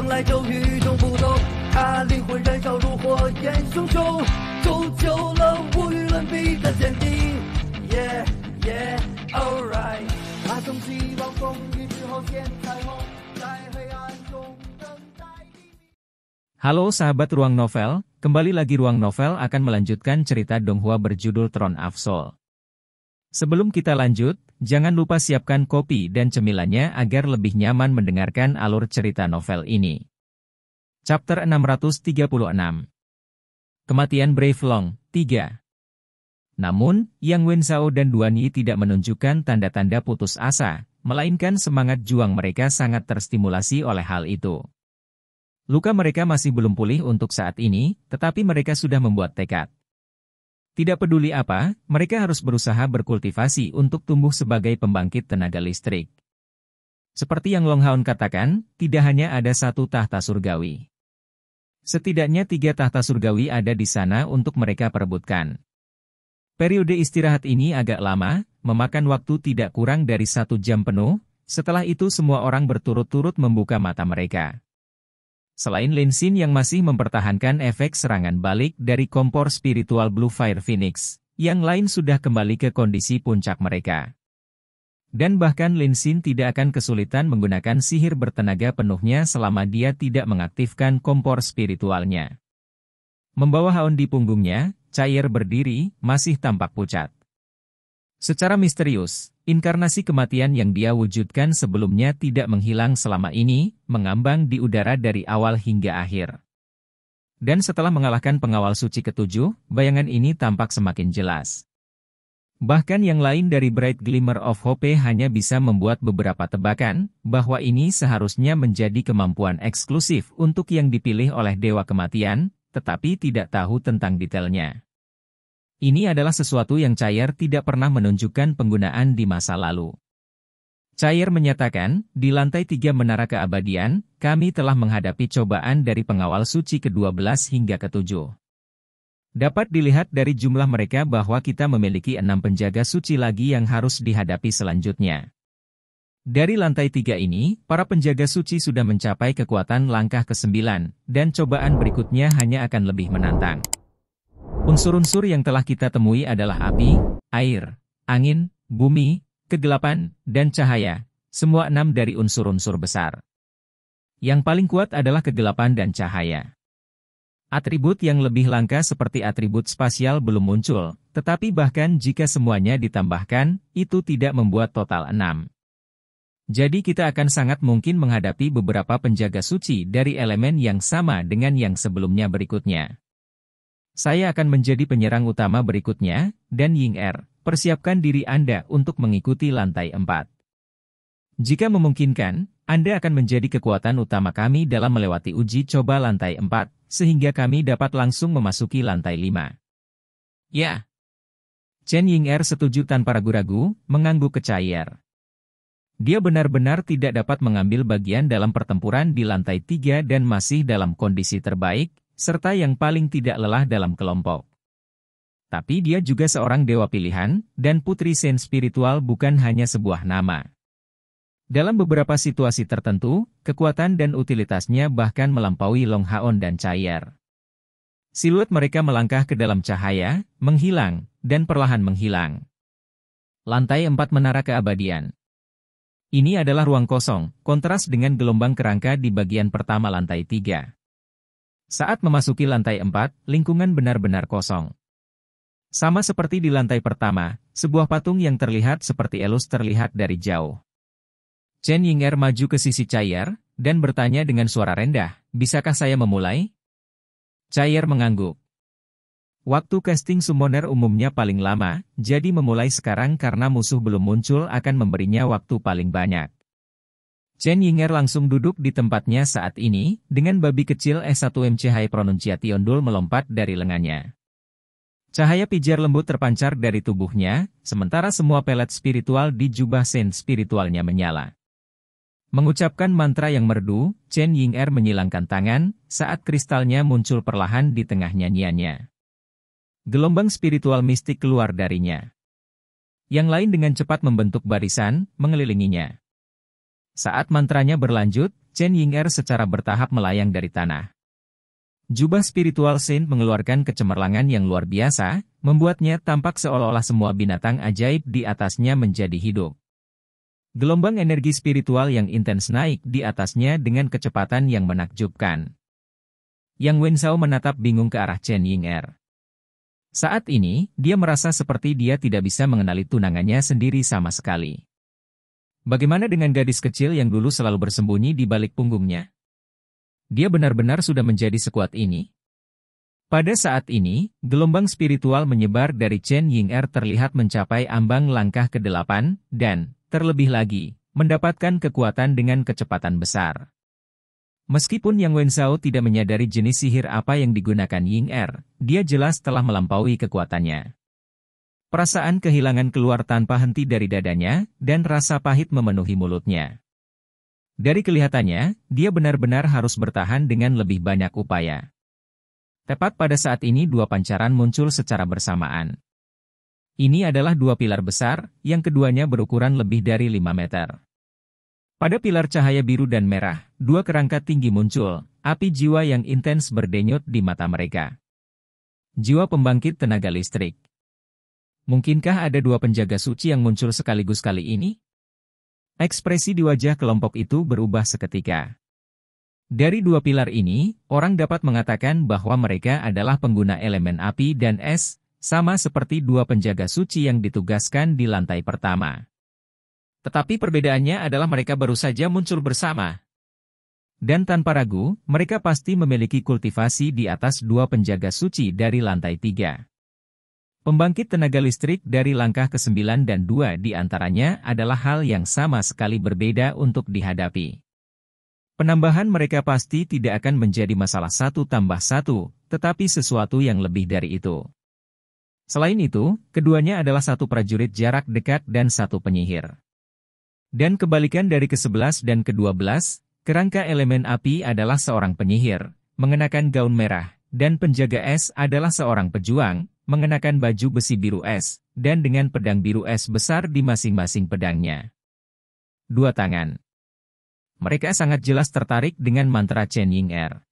Halo yeah sahabat Ruang Novel, kembali lagi Ruang Novel akan melanjutkan cerita Donghua berjudul Tron of Soul. Sebelum kita lanjut, jangan lupa siapkan kopi dan cemilannya agar lebih nyaman mendengarkan alur cerita novel ini. Chapter 636 Kematian Brave Long 3 Namun, Yang Zhao dan Duan Yi tidak menunjukkan tanda-tanda putus asa, melainkan semangat juang mereka sangat terstimulasi oleh hal itu. Luka mereka masih belum pulih untuk saat ini, tetapi mereka sudah membuat tekad. Tidak peduli apa, mereka harus berusaha berkultivasi untuk tumbuh sebagai pembangkit tenaga listrik. Seperti yang Long Longhaun katakan, tidak hanya ada satu tahta surgawi. Setidaknya tiga tahta surgawi ada di sana untuk mereka perebutkan. Periode istirahat ini agak lama, memakan waktu tidak kurang dari satu jam penuh, setelah itu semua orang berturut-turut membuka mata mereka. Selain Linsin yang masih mempertahankan efek serangan balik dari kompor spiritual Blue Fire Phoenix, yang lain sudah kembali ke kondisi puncak mereka. Dan bahkan Linsin tidak akan kesulitan menggunakan sihir bertenaga penuhnya selama dia tidak mengaktifkan kompor spiritualnya. Membawa Haon di punggungnya, Cair berdiri, masih tampak pucat. Secara misterius, inkarnasi kematian yang dia wujudkan sebelumnya tidak menghilang selama ini, mengambang di udara dari awal hingga akhir. Dan setelah mengalahkan pengawal suci ketujuh, bayangan ini tampak semakin jelas. Bahkan yang lain dari Bright Glimmer of Hope hanya bisa membuat beberapa tebakan, bahwa ini seharusnya menjadi kemampuan eksklusif untuk yang dipilih oleh Dewa Kematian, tetapi tidak tahu tentang detailnya. Ini adalah sesuatu yang Cair tidak pernah menunjukkan penggunaan di masa lalu. Cair menyatakan, di lantai tiga Menara Keabadian, kami telah menghadapi cobaan dari pengawal suci ke-12 hingga ke-7. Dapat dilihat dari jumlah mereka bahwa kita memiliki enam penjaga suci lagi yang harus dihadapi selanjutnya. Dari lantai tiga ini, para penjaga suci sudah mencapai kekuatan langkah ke-9, dan cobaan berikutnya hanya akan lebih menantang. Unsur-unsur yang telah kita temui adalah api, air, angin, bumi, kegelapan, dan cahaya, semua enam dari unsur-unsur besar. Yang paling kuat adalah kegelapan dan cahaya. Atribut yang lebih langka seperti atribut spasial belum muncul, tetapi bahkan jika semuanya ditambahkan, itu tidak membuat total enam. Jadi kita akan sangat mungkin menghadapi beberapa penjaga suci dari elemen yang sama dengan yang sebelumnya berikutnya. Saya akan menjadi penyerang utama berikutnya, dan Ying Er, persiapkan diri Anda untuk mengikuti lantai 4. Jika memungkinkan, Anda akan menjadi kekuatan utama kami dalam melewati uji coba lantai 4, sehingga kami dapat langsung memasuki lantai 5. Ya. Chen Ying Er setuju tanpa ragu-ragu, mengangguk ke Cair. Dia benar-benar tidak dapat mengambil bagian dalam pertempuran di lantai 3 dan masih dalam kondisi terbaik, serta yang paling tidak lelah dalam kelompok. Tapi dia juga seorang dewa pilihan, dan putri sen spiritual bukan hanya sebuah nama. Dalam beberapa situasi tertentu, kekuatan dan utilitasnya bahkan melampaui Long Haon dan Chayer. Siluet mereka melangkah ke dalam cahaya, menghilang, dan perlahan menghilang. Lantai 4 Menara Keabadian Ini adalah ruang kosong, kontras dengan gelombang kerangka di bagian pertama lantai 3. Saat memasuki lantai 4, lingkungan benar-benar kosong. Sama seperti di lantai pertama, sebuah patung yang terlihat seperti elus terlihat dari jauh. Chen Ying'er maju ke sisi Cayer, dan bertanya dengan suara rendah, bisakah saya memulai? Cayer mengangguk. Waktu casting summoner umumnya paling lama, jadi memulai sekarang karena musuh belum muncul akan memberinya waktu paling banyak. Chen Yinger langsung duduk di tempatnya saat ini, dengan babi kecil S1MCH Pronunciation Dul melompat dari lengannya. Cahaya pijar lembut terpancar dari tubuhnya, sementara semua pelet spiritual di jubah sen spiritualnya menyala. Mengucapkan mantra yang merdu, Chen Ying Er menyilangkan tangan, saat kristalnya muncul perlahan di tengah nyanyiannya. Gelombang spiritual mistik keluar darinya. Yang lain dengan cepat membentuk barisan, mengelilinginya. Saat mantranya berlanjut, Chen Ying'er secara bertahap melayang dari tanah. Jubah spiritual Sin mengeluarkan kecemerlangan yang luar biasa, membuatnya tampak seolah-olah semua binatang ajaib di atasnya menjadi hidup. Gelombang energi spiritual yang intens naik di atasnya dengan kecepatan yang menakjubkan. Yang Wenzhou menatap bingung ke arah Chen Ying'er. Saat ini, dia merasa seperti dia tidak bisa mengenali tunangannya sendiri sama sekali. Bagaimana dengan gadis kecil yang dulu selalu bersembunyi di balik punggungnya? Dia benar-benar sudah menjadi sekuat ini. Pada saat ini, gelombang spiritual menyebar dari Chen Ying Er terlihat mencapai ambang langkah ke-8, dan, terlebih lagi, mendapatkan kekuatan dengan kecepatan besar. Meskipun Yang Wenzhao tidak menyadari jenis sihir apa yang digunakan Ying Er, dia jelas telah melampaui kekuatannya. Perasaan kehilangan keluar tanpa henti dari dadanya, dan rasa pahit memenuhi mulutnya. Dari kelihatannya, dia benar-benar harus bertahan dengan lebih banyak upaya. Tepat pada saat ini dua pancaran muncul secara bersamaan. Ini adalah dua pilar besar, yang keduanya berukuran lebih dari 5 meter. Pada pilar cahaya biru dan merah, dua kerangka tinggi muncul, api jiwa yang intens berdenyut di mata mereka. Jiwa pembangkit tenaga listrik. Mungkinkah ada dua penjaga suci yang muncul sekaligus kali ini? Ekspresi di wajah kelompok itu berubah seketika. Dari dua pilar ini, orang dapat mengatakan bahwa mereka adalah pengguna elemen api dan es, sama seperti dua penjaga suci yang ditugaskan di lantai pertama. Tetapi perbedaannya adalah mereka baru saja muncul bersama. Dan tanpa ragu, mereka pasti memiliki kultivasi di atas dua penjaga suci dari lantai tiga. Pembangkit tenaga listrik dari langkah ke-9 dan 2 di antaranya adalah hal yang sama sekali berbeda untuk dihadapi. Penambahan mereka pasti tidak akan menjadi masalah satu tambah satu, tetapi sesuatu yang lebih dari itu. Selain itu, keduanya adalah satu prajurit jarak dekat dan satu penyihir. Dan kebalikan dari ke-11 dan ke-12, kerangka elemen api adalah seorang penyihir, mengenakan gaun merah, dan penjaga es adalah seorang pejuang, mengenakan baju besi biru es, dan dengan pedang biru es besar di masing-masing pedangnya. Dua tangan. Mereka sangat jelas tertarik dengan mantra Chen Ying Er.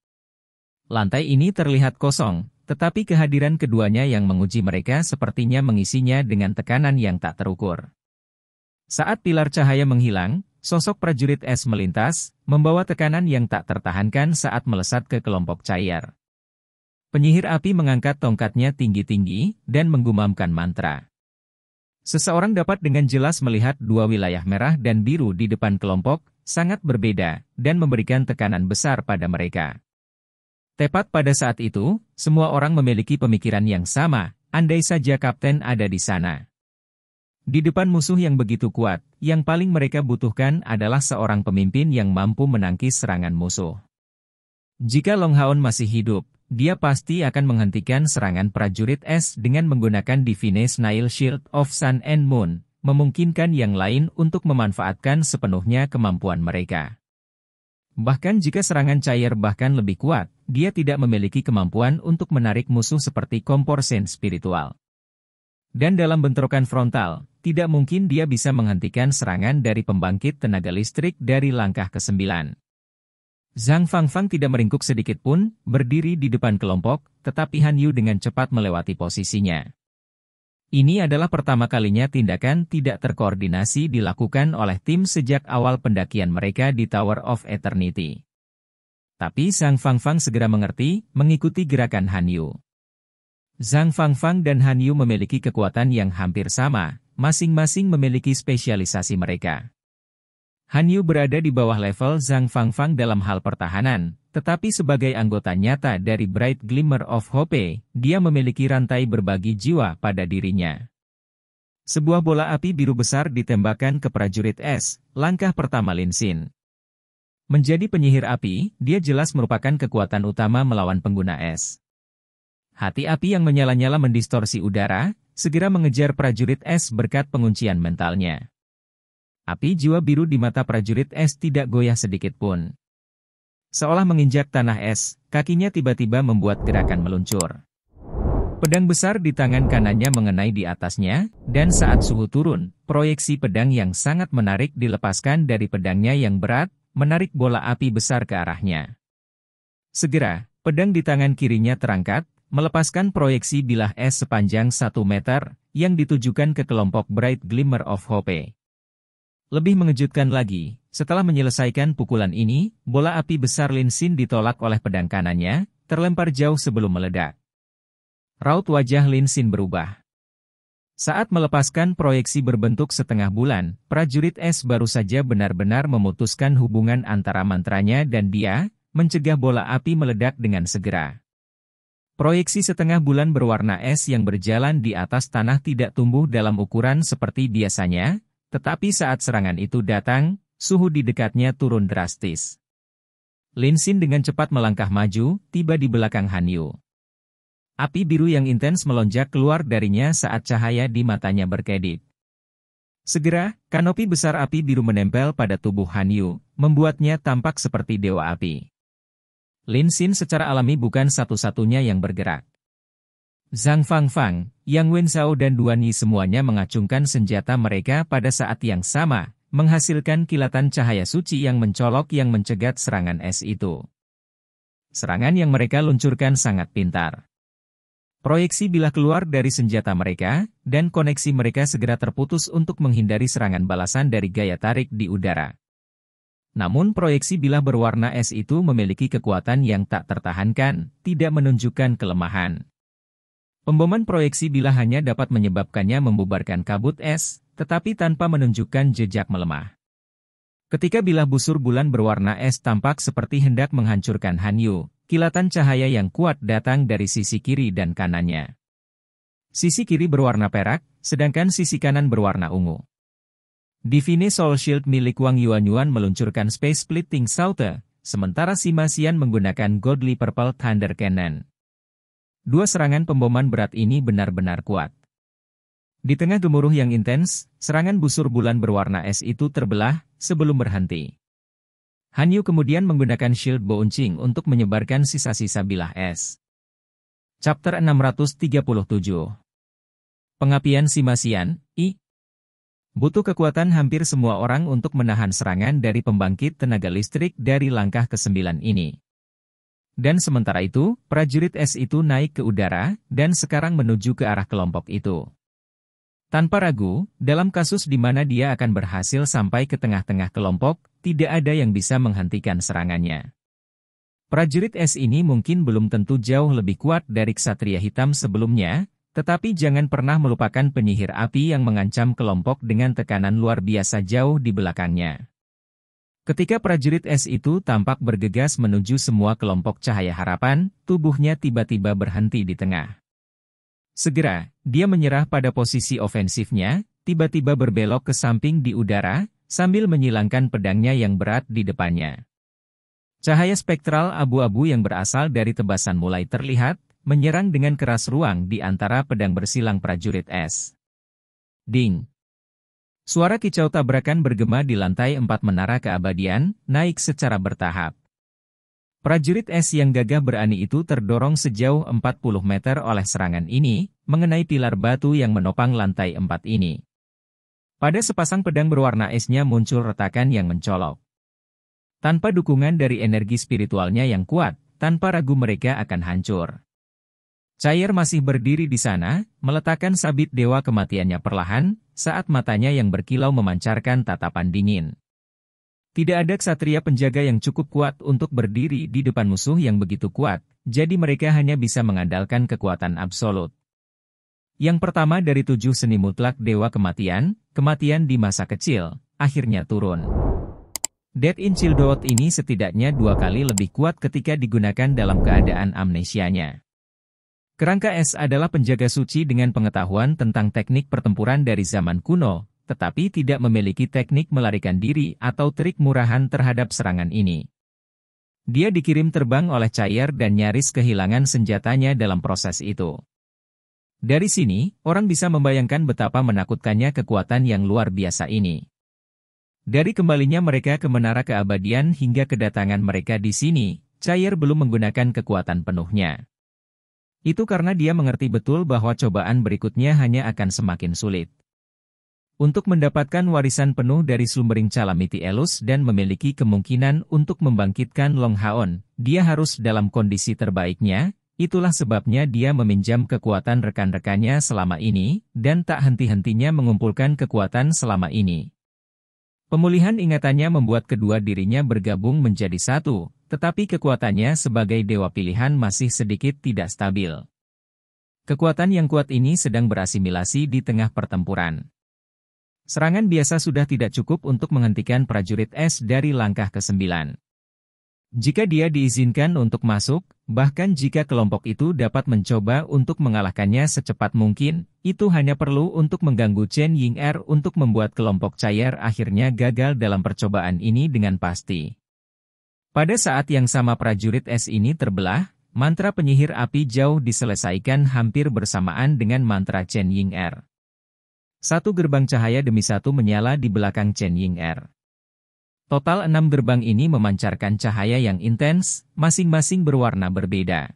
Lantai ini terlihat kosong, tetapi kehadiran keduanya yang menguji mereka sepertinya mengisinya dengan tekanan yang tak terukur. Saat pilar cahaya menghilang, sosok prajurit es melintas, membawa tekanan yang tak tertahankan saat melesat ke kelompok cair. Penyihir api mengangkat tongkatnya tinggi-tinggi dan menggumamkan mantra. Seseorang dapat dengan jelas melihat dua wilayah merah dan biru di depan kelompok, sangat berbeda, dan memberikan tekanan besar pada mereka. Tepat pada saat itu, semua orang memiliki pemikiran yang sama, andai saja kapten ada di sana. Di depan musuh yang begitu kuat, yang paling mereka butuhkan adalah seorang pemimpin yang mampu menangkis serangan musuh. Jika Long Haon masih hidup, dia pasti akan menghentikan serangan prajurit S dengan menggunakan Divine Snail Shield of Sun and Moon, memungkinkan yang lain untuk memanfaatkan sepenuhnya kemampuan mereka. Bahkan jika serangan cair bahkan lebih kuat, dia tidak memiliki kemampuan untuk menarik musuh seperti kompor sen spiritual. Dan dalam bentrokan frontal, tidak mungkin dia bisa menghentikan serangan dari pembangkit tenaga listrik dari langkah ke-9. Zhang Fangfang tidak meringkuk sedikit pun, berdiri di depan kelompok, tetapi Han Yu dengan cepat melewati posisinya. Ini adalah pertama kalinya tindakan tidak terkoordinasi dilakukan oleh tim sejak awal pendakian mereka di Tower of Eternity. Tapi Zhang Fangfang segera mengerti, mengikuti gerakan Han Yu. Zhang Fangfang dan Han Yu memiliki kekuatan yang hampir sama, masing-masing memiliki spesialisasi mereka. Han Yu berada di bawah level Zhang Fangfang dalam hal pertahanan, tetapi sebagai anggota nyata dari Bright Glimmer of Hope, dia memiliki rantai berbagi jiwa pada dirinya. Sebuah bola api biru besar ditembakkan ke prajurit S. langkah pertama Lin Xin. Menjadi penyihir api, dia jelas merupakan kekuatan utama melawan pengguna S. Hati api yang menyala-nyala mendistorsi udara, segera mengejar prajurit S berkat penguncian mentalnya. Api jiwa biru di mata prajurit es tidak goyah sedikit pun. Seolah menginjak tanah es, kakinya tiba-tiba membuat gerakan meluncur. Pedang besar di tangan kanannya mengenai di atasnya, dan saat suhu turun, proyeksi pedang yang sangat menarik dilepaskan dari pedangnya yang berat, menarik bola api besar ke arahnya. Segera, pedang di tangan kirinya terangkat, melepaskan proyeksi bilah es sepanjang 1 meter, yang ditujukan ke kelompok Bright Glimmer of Hope. Lebih mengejutkan lagi, setelah menyelesaikan pukulan ini, bola api besar Lin Linsin ditolak oleh pedang kanannya, terlempar jauh sebelum meledak. Raut wajah Lin Linsin berubah. Saat melepaskan proyeksi berbentuk setengah bulan, prajurit es baru saja benar-benar memutuskan hubungan antara mantranya dan dia, mencegah bola api meledak dengan segera. Proyeksi setengah bulan berwarna es yang berjalan di atas tanah tidak tumbuh dalam ukuran seperti biasanya, tetapi saat serangan itu datang, suhu di dekatnya turun drastis. Lin Xin dengan cepat melangkah maju, tiba di belakang Han Yu. Api biru yang intens melonjak keluar darinya saat cahaya di matanya berkedip. Segera, kanopi besar api biru menempel pada tubuh Han Yu, membuatnya tampak seperti dewa api. Lin Xin secara alami bukan satu-satunya yang bergerak. Zhang Fangfang, Yang Wenzhao dan Duani semuanya mengacungkan senjata mereka pada saat yang sama, menghasilkan kilatan cahaya suci yang mencolok yang mencegat serangan es itu. Serangan yang mereka luncurkan sangat pintar. Proyeksi bila keluar dari senjata mereka, dan koneksi mereka segera terputus untuk menghindari serangan balasan dari gaya tarik di udara. Namun proyeksi bila berwarna es itu memiliki kekuatan yang tak tertahankan, tidak menunjukkan kelemahan. Pemboman proyeksi bila hanya dapat menyebabkannya membubarkan kabut es, tetapi tanpa menunjukkan jejak melemah. Ketika bilah busur bulan berwarna es tampak seperti hendak menghancurkan Hanyu, kilatan cahaya yang kuat datang dari sisi kiri dan kanannya. Sisi kiri berwarna perak, sedangkan sisi kanan berwarna ungu. Divine Soul Shield milik Wang Yuan Yuan meluncurkan Space Splitting Salter, sementara Sima Xian menggunakan Godly Purple Thunder Cannon. Dua serangan pemboman berat ini benar-benar kuat. Di tengah gemuruh yang intens, serangan busur bulan berwarna es itu terbelah sebelum berhenti. Han Yu kemudian menggunakan shield bouncing untuk menyebarkan sisa-sisa bilah es. Chapter 637 Pengapian Simasian, I Butuh kekuatan hampir semua orang untuk menahan serangan dari pembangkit tenaga listrik dari langkah ke-9 ini. Dan sementara itu, prajurit S itu naik ke udara, dan sekarang menuju ke arah kelompok itu. Tanpa ragu, dalam kasus di mana dia akan berhasil sampai ke tengah-tengah kelompok, tidak ada yang bisa menghentikan serangannya. Prajurit S ini mungkin belum tentu jauh lebih kuat dari Ksatria Hitam sebelumnya, tetapi jangan pernah melupakan penyihir api yang mengancam kelompok dengan tekanan luar biasa jauh di belakangnya. Ketika prajurit S itu tampak bergegas menuju semua kelompok cahaya harapan, tubuhnya tiba-tiba berhenti di tengah. Segera, dia menyerah pada posisi ofensifnya, tiba-tiba berbelok ke samping di udara, sambil menyilangkan pedangnya yang berat di depannya. Cahaya spektral abu-abu yang berasal dari tebasan mulai terlihat, menyerang dengan keras ruang di antara pedang bersilang prajurit S. Ding! Suara kicau tabrakan bergema di lantai empat menara keabadian, naik secara bertahap. Prajurit es yang gagah berani itu terdorong sejauh 40 meter oleh serangan ini, mengenai pilar batu yang menopang lantai empat ini. Pada sepasang pedang berwarna esnya muncul retakan yang mencolok. Tanpa dukungan dari energi spiritualnya yang kuat, tanpa ragu mereka akan hancur. Cair masih berdiri di sana, meletakkan sabit dewa kematiannya perlahan, saat matanya yang berkilau memancarkan tatapan dingin. Tidak ada ksatria penjaga yang cukup kuat untuk berdiri di depan musuh yang begitu kuat, jadi mereka hanya bisa mengandalkan kekuatan absolut. Yang pertama dari tujuh seni mutlak Dewa Kematian, kematian di masa kecil, akhirnya turun. Dead in Childhood ini setidaknya dua kali lebih kuat ketika digunakan dalam keadaan amnesianya. Kerangka es adalah penjaga suci dengan pengetahuan tentang teknik pertempuran dari zaman kuno, tetapi tidak memiliki teknik melarikan diri atau trik murahan terhadap serangan ini. Dia dikirim terbang oleh Cair dan nyaris kehilangan senjatanya dalam proses itu. Dari sini, orang bisa membayangkan betapa menakutkannya kekuatan yang luar biasa ini. Dari kembalinya mereka ke Menara Keabadian hingga kedatangan mereka di sini, Cair belum menggunakan kekuatan penuhnya. Itu karena dia mengerti betul bahwa cobaan berikutnya hanya akan semakin sulit. Untuk mendapatkan warisan penuh dari slumbering calamity elus dan memiliki kemungkinan untuk membangkitkan Long Haon, dia harus dalam kondisi terbaiknya, itulah sebabnya dia meminjam kekuatan rekan-rekannya selama ini, dan tak henti-hentinya mengumpulkan kekuatan selama ini. Pemulihan ingatannya membuat kedua dirinya bergabung menjadi satu, tetapi kekuatannya sebagai dewa pilihan masih sedikit tidak stabil. Kekuatan yang kuat ini sedang berasimilasi di tengah pertempuran. Serangan biasa sudah tidak cukup untuk menghentikan prajurit es dari langkah ke-9. Jika dia diizinkan untuk masuk, bahkan jika kelompok itu dapat mencoba untuk mengalahkannya secepat mungkin, itu hanya perlu untuk mengganggu Chen Ying Er untuk membuat kelompok cair akhirnya gagal dalam percobaan ini dengan pasti. Pada saat yang sama prajurit es ini terbelah, mantra penyihir api jauh diselesaikan hampir bersamaan dengan mantra Chen Ying Er. Satu gerbang cahaya demi satu menyala di belakang Chen Ying Er. Total enam gerbang ini memancarkan cahaya yang intens, masing-masing berwarna berbeda.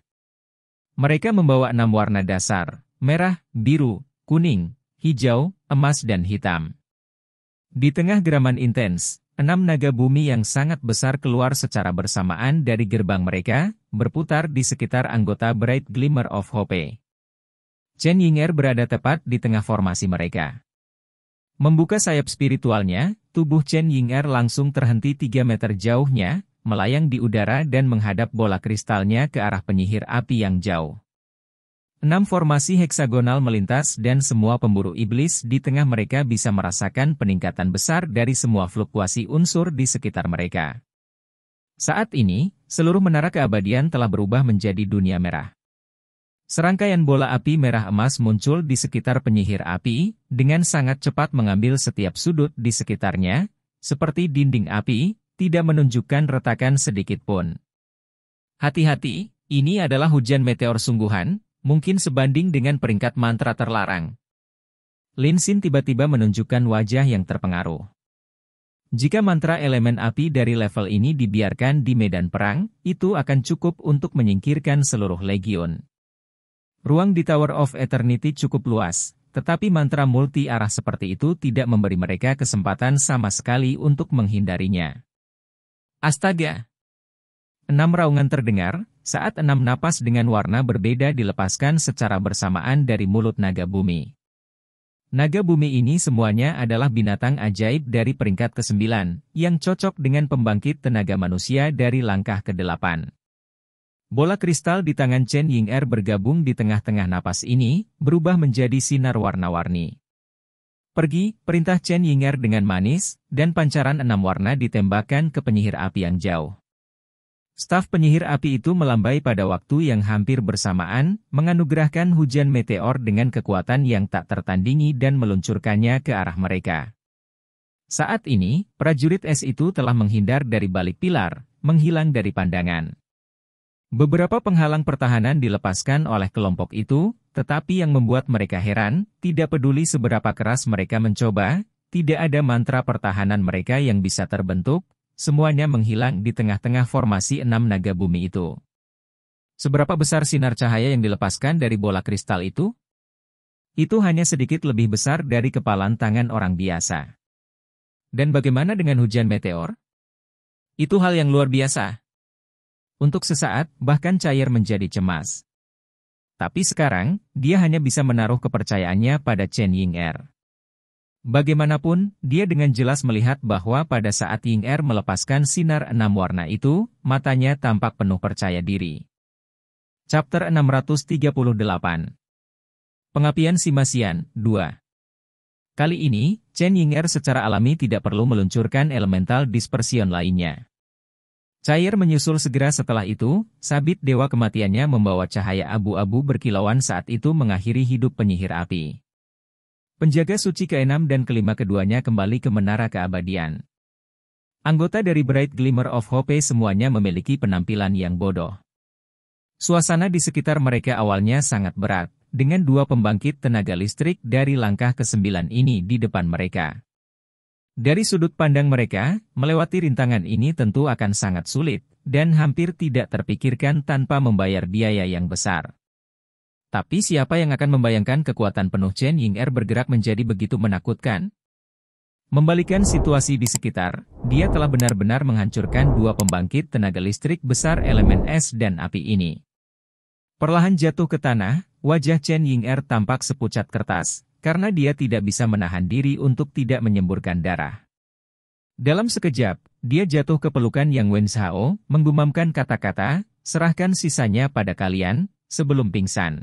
Mereka membawa enam warna dasar, merah, biru, kuning, hijau, emas dan hitam. Di tengah geraman intens, enam naga bumi yang sangat besar keluar secara bersamaan dari gerbang mereka, berputar di sekitar anggota Bright Glimmer of Hope. Chen Yinger berada tepat di tengah formasi mereka. Membuka sayap spiritualnya, Tubuh Chen Ying'er langsung terhenti 3 meter jauhnya, melayang di udara dan menghadap bola kristalnya ke arah penyihir api yang jauh. Enam formasi heksagonal melintas dan semua pemburu iblis di tengah mereka bisa merasakan peningkatan besar dari semua fluktuasi unsur di sekitar mereka. Saat ini, seluruh menara keabadian telah berubah menjadi dunia merah. Serangkaian bola api merah emas muncul di sekitar penyihir api, dengan sangat cepat mengambil setiap sudut di sekitarnya, seperti dinding api, tidak menunjukkan retakan sedikit pun. Hati-hati, ini adalah hujan meteor sungguhan, mungkin sebanding dengan peringkat mantra terlarang. Lin Linsin tiba-tiba menunjukkan wajah yang terpengaruh. Jika mantra elemen api dari level ini dibiarkan di medan perang, itu akan cukup untuk menyingkirkan seluruh legion. Ruang di Tower of Eternity cukup luas, tetapi mantra multi-arah seperti itu tidak memberi mereka kesempatan sama sekali untuk menghindarinya. Astaga! Enam raungan terdengar, saat enam napas dengan warna berbeda dilepaskan secara bersamaan dari mulut naga bumi. Naga bumi ini semuanya adalah binatang ajaib dari peringkat ke-9, yang cocok dengan pembangkit tenaga manusia dari langkah ke-8. Bola kristal di tangan Chen Ying Er bergabung di tengah-tengah napas ini, berubah menjadi sinar warna-warni. Pergi, perintah Chen Ying Er dengan manis, dan pancaran enam warna ditembakkan ke penyihir api yang jauh. Staf penyihir api itu melambai pada waktu yang hampir bersamaan, menganugerahkan hujan meteor dengan kekuatan yang tak tertandingi dan meluncurkannya ke arah mereka. Saat ini, prajurit es itu telah menghindar dari balik pilar, menghilang dari pandangan. Beberapa penghalang pertahanan dilepaskan oleh kelompok itu, tetapi yang membuat mereka heran, tidak peduli seberapa keras mereka mencoba, tidak ada mantra pertahanan mereka yang bisa terbentuk, semuanya menghilang di tengah-tengah formasi enam naga bumi itu. Seberapa besar sinar cahaya yang dilepaskan dari bola kristal itu? Itu hanya sedikit lebih besar dari kepalan tangan orang biasa. Dan bagaimana dengan hujan meteor? Itu hal yang luar biasa. Untuk sesaat, bahkan cair menjadi cemas. Tapi sekarang, dia hanya bisa menaruh kepercayaannya pada Chen Ying Er. Bagaimanapun, dia dengan jelas melihat bahwa pada saat Ying Er melepaskan sinar enam warna itu, matanya tampak penuh percaya diri. Chapter 638 Pengapian Simasian 2 Kali ini, Chen Ying Er secara alami tidak perlu meluncurkan elemental dispersion lainnya. Cair menyusul segera setelah itu, sabit dewa kematiannya membawa cahaya abu-abu berkilauan saat itu mengakhiri hidup penyihir api. Penjaga suci keenam dan kelima keduanya kembali ke menara keabadian. Anggota dari Bright Glimmer of Hope semuanya memiliki penampilan yang bodoh. Suasana di sekitar mereka awalnya sangat berat, dengan dua pembangkit tenaga listrik dari langkah ke-9 ini di depan mereka. Dari sudut pandang mereka, melewati rintangan ini tentu akan sangat sulit, dan hampir tidak terpikirkan tanpa membayar biaya yang besar. Tapi siapa yang akan membayangkan kekuatan penuh Chen Ying Er bergerak menjadi begitu menakutkan? Membalikan situasi di sekitar, dia telah benar-benar menghancurkan dua pembangkit tenaga listrik besar elemen es dan api ini. Perlahan jatuh ke tanah, wajah Chen Ying Er tampak sepucat kertas, karena dia tidak bisa menahan diri untuk tidak menyemburkan darah. Dalam sekejap, dia jatuh ke pelukan Yang Wen Wenshao, menggumamkan kata-kata, serahkan sisanya pada kalian, sebelum pingsan.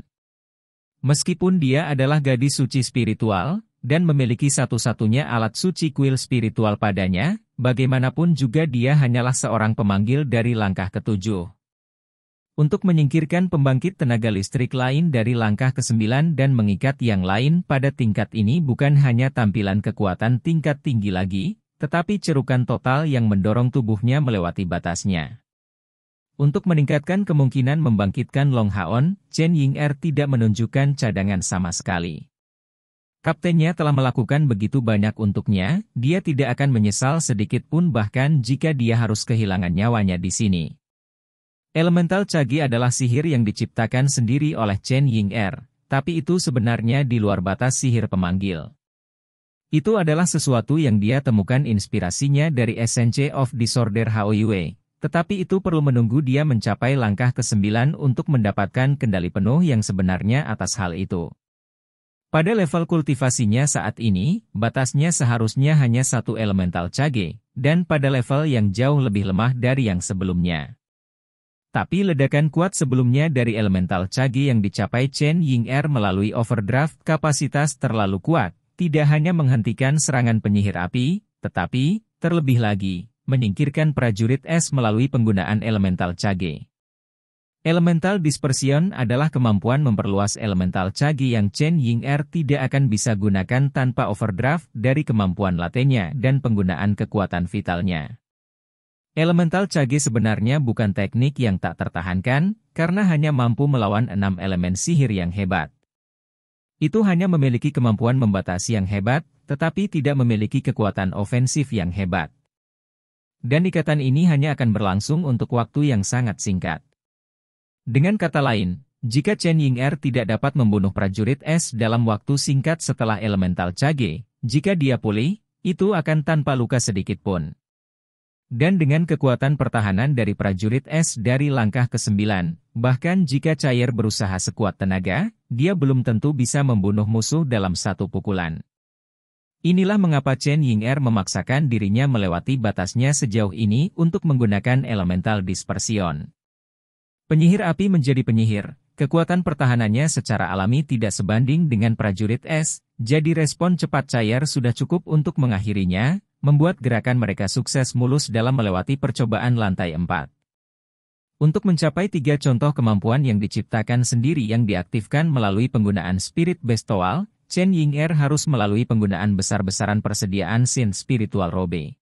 Meskipun dia adalah gadis suci spiritual, dan memiliki satu-satunya alat suci kuil spiritual padanya, bagaimanapun juga dia hanyalah seorang pemanggil dari langkah ketujuh untuk menyingkirkan pembangkit tenaga listrik lain dari langkah ke-9 dan mengikat yang lain pada tingkat ini bukan hanya tampilan kekuatan tingkat tinggi lagi, tetapi cerukan total yang mendorong tubuhnya melewati batasnya. Untuk meningkatkan kemungkinan membangkitkan Long Haon, Chen Ying Er tidak menunjukkan cadangan sama sekali. Kaptennya telah melakukan begitu banyak untuknya, dia tidak akan menyesal sedikit pun bahkan jika dia harus kehilangan nyawanya di sini. Elemental Cagi adalah sihir yang diciptakan sendiri oleh Chen Ying Er, tapi itu sebenarnya di luar batas sihir pemanggil. Itu adalah sesuatu yang dia temukan inspirasinya dari SNC of Disorder Yue, tetapi itu perlu menunggu dia mencapai langkah ke-9 untuk mendapatkan kendali penuh yang sebenarnya atas hal itu. Pada level kultivasinya saat ini, batasnya seharusnya hanya satu elemental cage, dan pada level yang jauh lebih lemah dari yang sebelumnya. Tapi ledakan kuat sebelumnya dari elemental Cagi yang dicapai Chen Ying Er melalui overdraft kapasitas terlalu kuat, tidak hanya menghentikan serangan penyihir api, tetapi, terlebih lagi, menyingkirkan prajurit es melalui penggunaan elemental Cage. Elemental Dispersion adalah kemampuan memperluas elemental Cage yang Chen Ying Er tidak akan bisa gunakan tanpa overdraft dari kemampuan latenya dan penggunaan kekuatan vitalnya. Elemental Cage sebenarnya bukan teknik yang tak tertahankan, karena hanya mampu melawan enam elemen sihir yang hebat. Itu hanya memiliki kemampuan membatasi yang hebat, tetapi tidak memiliki kekuatan ofensif yang hebat. Dan ikatan ini hanya akan berlangsung untuk waktu yang sangat singkat. Dengan kata lain, jika Chen Ying Er tidak dapat membunuh prajurit es dalam waktu singkat setelah elemental Cage, jika dia pulih, itu akan tanpa luka sedikit pun dan dengan kekuatan pertahanan dari prajurit S dari langkah ke-9, bahkan jika Cair berusaha sekuat tenaga, dia belum tentu bisa membunuh musuh dalam satu pukulan. Inilah mengapa Chen Ying Er memaksakan dirinya melewati batasnya sejauh ini untuk menggunakan elemental dispersion. Penyihir api menjadi penyihir, kekuatan pertahanannya secara alami tidak sebanding dengan prajurit S, jadi respon cepat Cair sudah cukup untuk mengakhirinya, membuat gerakan mereka sukses mulus dalam melewati percobaan lantai 4. Untuk mencapai tiga contoh kemampuan yang diciptakan sendiri yang diaktifkan melalui penggunaan spirit bestowal, Chen Ying Er harus melalui penggunaan besar-besaran persediaan sin spiritual robe.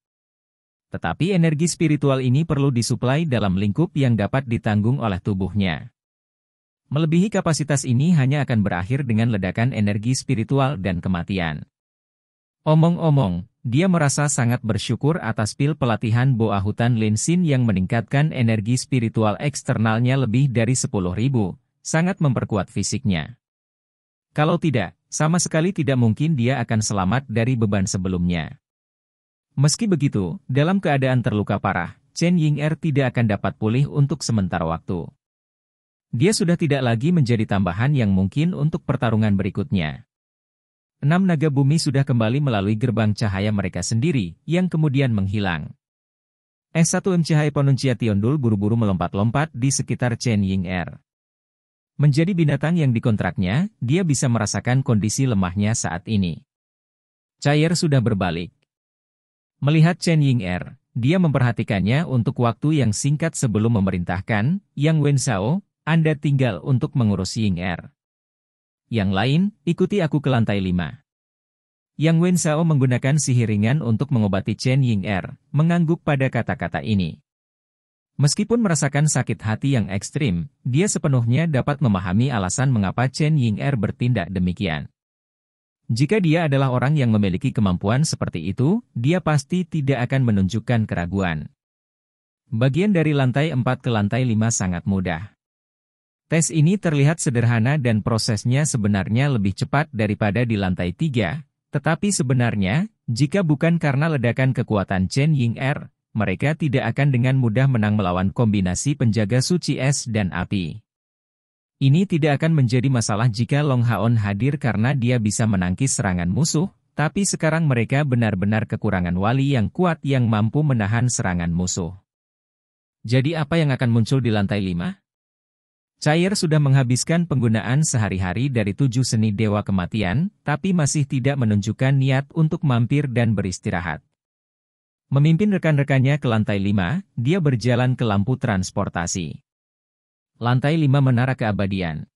Tetapi energi spiritual ini perlu disuplai dalam lingkup yang dapat ditanggung oleh tubuhnya. Melebihi kapasitas ini hanya akan berakhir dengan ledakan energi spiritual dan kematian. Omong-omong, dia merasa sangat bersyukur atas pil pelatihan Boa Hutan Linsin yang meningkatkan energi spiritual eksternalnya lebih dari ribu, sangat memperkuat fisiknya. Kalau tidak, sama sekali tidak mungkin dia akan selamat dari beban sebelumnya. Meski begitu, dalam keadaan terluka parah, Chen Ying-er tidak akan dapat pulih untuk sementara waktu. Dia sudah tidak lagi menjadi tambahan yang mungkin untuk pertarungan berikutnya enam naga bumi sudah kembali melalui gerbang cahaya mereka sendiri, yang kemudian menghilang. S1M Cahaya Ponuncia Tiondul buru-buru melompat-lompat di sekitar Chen Ying Er. Menjadi binatang yang dikontraknya, dia bisa merasakan kondisi lemahnya saat ini. Cair sudah berbalik. Melihat Chen Ying Er, dia memperhatikannya untuk waktu yang singkat sebelum memerintahkan, Yang Wen Zhao, Anda tinggal untuk mengurus Ying Er. Yang lain, ikuti aku ke lantai 5. Yang Wen Shao menggunakan sihir ringan untuk mengobati Chen Ying Er, mengangguk pada kata-kata ini. Meskipun merasakan sakit hati yang ekstrim, dia sepenuhnya dapat memahami alasan mengapa Chen Ying Er bertindak demikian. Jika dia adalah orang yang memiliki kemampuan seperti itu, dia pasti tidak akan menunjukkan keraguan. Bagian dari lantai 4 ke lantai 5 sangat mudah. Tes ini terlihat sederhana dan prosesnya sebenarnya lebih cepat daripada di lantai 3, tetapi sebenarnya, jika bukan karena ledakan kekuatan Chen Ying Er, mereka tidak akan dengan mudah menang melawan kombinasi penjaga suci es dan api. Ini tidak akan menjadi masalah jika Long Haon hadir karena dia bisa menangkis serangan musuh, tapi sekarang mereka benar-benar kekurangan wali yang kuat yang mampu menahan serangan musuh. Jadi apa yang akan muncul di lantai 5? Cair sudah menghabiskan penggunaan sehari-hari dari tujuh seni dewa kematian, tapi masih tidak menunjukkan niat untuk mampir dan beristirahat. Memimpin rekan-rekannya ke lantai lima, dia berjalan ke lampu transportasi. Lantai lima Menara Keabadian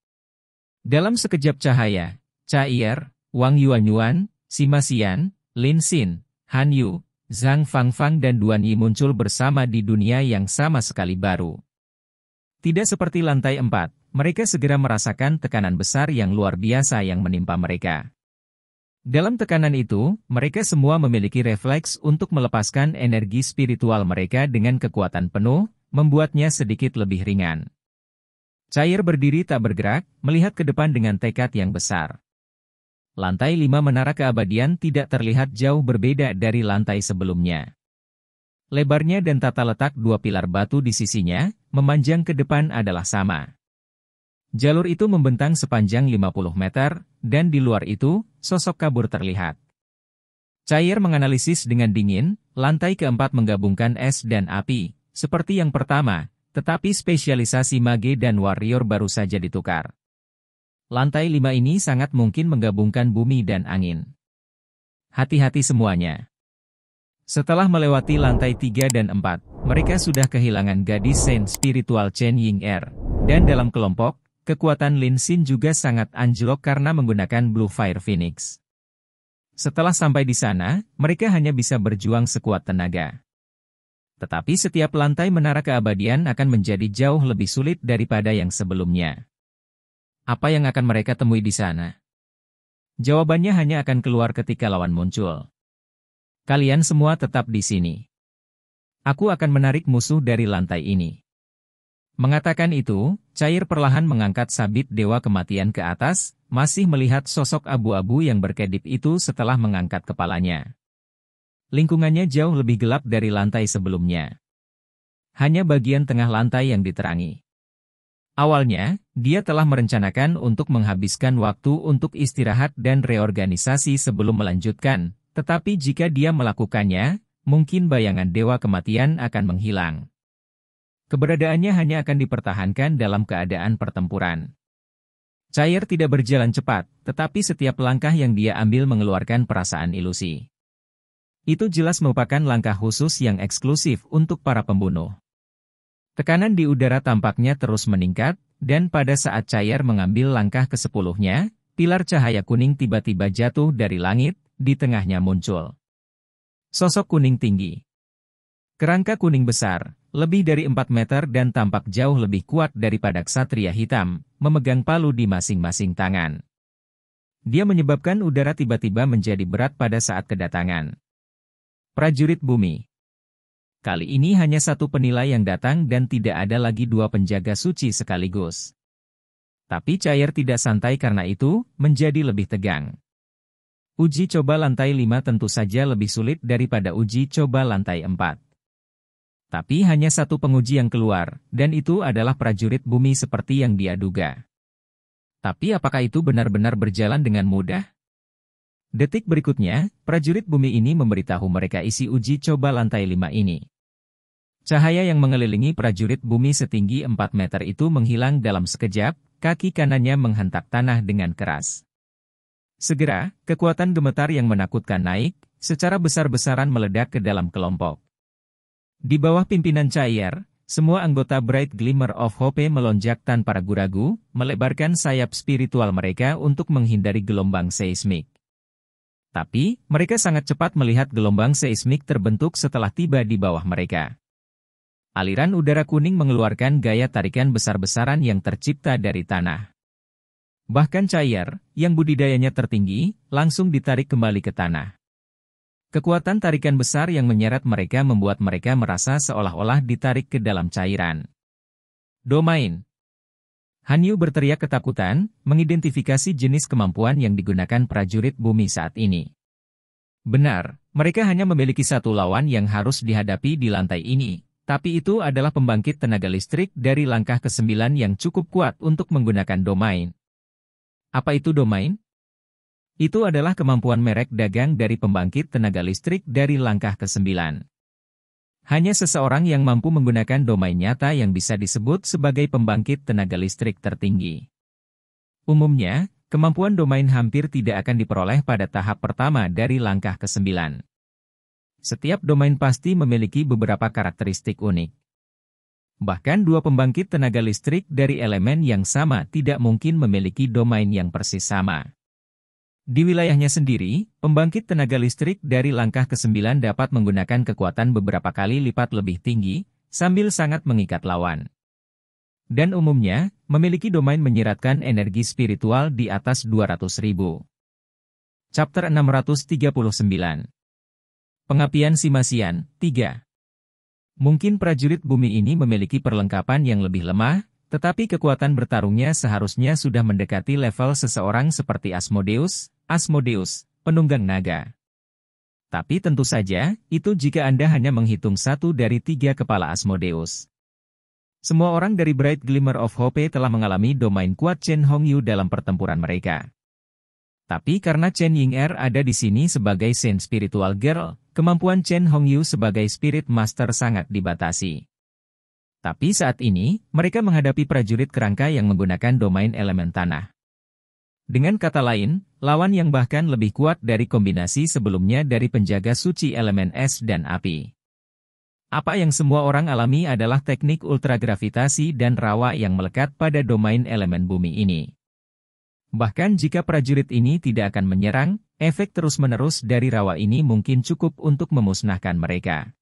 Dalam sekejap cahaya, Cair, Wang Yuan, Sima Xian, Lin Xin, Han Yu, Zhang Fangfang dan Duan Yi muncul bersama di dunia yang sama sekali baru. Tidak seperti lantai empat, mereka segera merasakan tekanan besar yang luar biasa yang menimpa mereka. Dalam tekanan itu, mereka semua memiliki refleks untuk melepaskan energi spiritual mereka dengan kekuatan penuh, membuatnya sedikit lebih ringan. Cair berdiri tak bergerak, melihat ke depan dengan tekad yang besar. Lantai lima Menara Keabadian tidak terlihat jauh berbeda dari lantai sebelumnya. Lebarnya dan tata letak dua pilar batu di sisinya, memanjang ke depan adalah sama. Jalur itu membentang sepanjang 50 meter, dan di luar itu, sosok kabur terlihat. Cair menganalisis dengan dingin, lantai keempat menggabungkan es dan api, seperti yang pertama, tetapi spesialisasi mage dan warrior baru saja ditukar. Lantai lima ini sangat mungkin menggabungkan bumi dan angin. Hati-hati semuanya. Setelah melewati lantai 3 dan 4, mereka sudah kehilangan gadis Saint Spiritual Chen Ying Er. Dan dalam kelompok, kekuatan Lin Xin juga sangat anjlok karena menggunakan Blue Fire Phoenix. Setelah sampai di sana, mereka hanya bisa berjuang sekuat tenaga. Tetapi setiap lantai menara keabadian akan menjadi jauh lebih sulit daripada yang sebelumnya. Apa yang akan mereka temui di sana? Jawabannya hanya akan keluar ketika lawan muncul. Kalian semua tetap di sini. Aku akan menarik musuh dari lantai ini. Mengatakan itu, cair perlahan mengangkat sabit dewa kematian ke atas, masih melihat sosok abu-abu yang berkedip itu setelah mengangkat kepalanya. Lingkungannya jauh lebih gelap dari lantai sebelumnya. Hanya bagian tengah lantai yang diterangi. Awalnya, dia telah merencanakan untuk menghabiskan waktu untuk istirahat dan reorganisasi sebelum melanjutkan, tetapi jika dia melakukannya, mungkin bayangan dewa kematian akan menghilang. Keberadaannya hanya akan dipertahankan dalam keadaan pertempuran. Cair tidak berjalan cepat, tetapi setiap langkah yang dia ambil mengeluarkan perasaan ilusi. Itu jelas merupakan langkah khusus yang eksklusif untuk para pembunuh. Tekanan di udara tampaknya terus meningkat, dan pada saat Cair mengambil langkah ke sepuluhnya, pilar cahaya kuning tiba-tiba jatuh dari langit, di tengahnya muncul sosok kuning tinggi. Kerangka kuning besar, lebih dari 4 meter dan tampak jauh lebih kuat daripada ksatria hitam, memegang palu di masing-masing tangan. Dia menyebabkan udara tiba-tiba menjadi berat pada saat kedatangan. Prajurit bumi. Kali ini hanya satu penilai yang datang dan tidak ada lagi dua penjaga suci sekaligus. Tapi cair tidak santai karena itu, menjadi lebih tegang. Uji coba lantai 5 tentu saja lebih sulit daripada uji coba lantai 4. Tapi hanya satu penguji yang keluar, dan itu adalah prajurit bumi seperti yang dia duga. Tapi apakah itu benar-benar berjalan dengan mudah? Detik berikutnya, prajurit bumi ini memberitahu mereka isi uji coba lantai 5 ini. Cahaya yang mengelilingi prajurit bumi setinggi 4 meter itu menghilang dalam sekejap, kaki kanannya menghentak tanah dengan keras. Segera, kekuatan gemetar yang menakutkan naik, secara besar-besaran meledak ke dalam kelompok. Di bawah pimpinan Cair, semua anggota Bright Glimmer of Hope melonjak tanpa ragu-ragu, melebarkan sayap spiritual mereka untuk menghindari gelombang seismik. Tapi, mereka sangat cepat melihat gelombang seismik terbentuk setelah tiba di bawah mereka. Aliran udara kuning mengeluarkan gaya tarikan besar-besaran yang tercipta dari tanah. Bahkan cair, yang budidayanya tertinggi, langsung ditarik kembali ke tanah. Kekuatan tarikan besar yang menyeret mereka membuat mereka merasa seolah-olah ditarik ke dalam cairan. Domain Hanyu berteriak ketakutan, mengidentifikasi jenis kemampuan yang digunakan prajurit bumi saat ini. Benar, mereka hanya memiliki satu lawan yang harus dihadapi di lantai ini, tapi itu adalah pembangkit tenaga listrik dari langkah ke-9 yang cukup kuat untuk menggunakan domain. Apa itu domain? Itu adalah kemampuan merek dagang dari pembangkit tenaga listrik dari langkah ke-9. Hanya seseorang yang mampu menggunakan domain nyata yang bisa disebut sebagai pembangkit tenaga listrik tertinggi. Umumnya, kemampuan domain hampir tidak akan diperoleh pada tahap pertama dari langkah ke-9. Setiap domain pasti memiliki beberapa karakteristik unik. Bahkan dua pembangkit tenaga listrik dari elemen yang sama tidak mungkin memiliki domain yang persis sama. Di wilayahnya sendiri, pembangkit tenaga listrik dari langkah ke-9 dapat menggunakan kekuatan beberapa kali lipat lebih tinggi, sambil sangat mengikat lawan. Dan umumnya, memiliki domain menyiratkan energi spiritual di atas 200 ribu. Chapter 639 Pengapian Simasian 3 Mungkin prajurit bumi ini memiliki perlengkapan yang lebih lemah, tetapi kekuatan bertarungnya seharusnya sudah mendekati level seseorang seperti Asmodeus, Asmodeus, penunggang naga. Tapi tentu saja, itu jika Anda hanya menghitung satu dari tiga kepala Asmodeus. Semua orang dari Bright Glimmer of Hope telah mengalami domain kuat Chen Hongyu dalam pertempuran mereka. Tapi karena Chen Ying Er ada di sini sebagai Saint Spiritual Girl, kemampuan Chen Hong Yu sebagai Spirit Master sangat dibatasi. Tapi saat ini, mereka menghadapi prajurit kerangka yang menggunakan domain elemen tanah. Dengan kata lain, lawan yang bahkan lebih kuat dari kombinasi sebelumnya dari penjaga suci elemen es dan api. Apa yang semua orang alami adalah teknik ultragravitasi dan rawa yang melekat pada domain elemen bumi ini. Bahkan jika prajurit ini tidak akan menyerang, efek terus-menerus dari rawa ini mungkin cukup untuk memusnahkan mereka.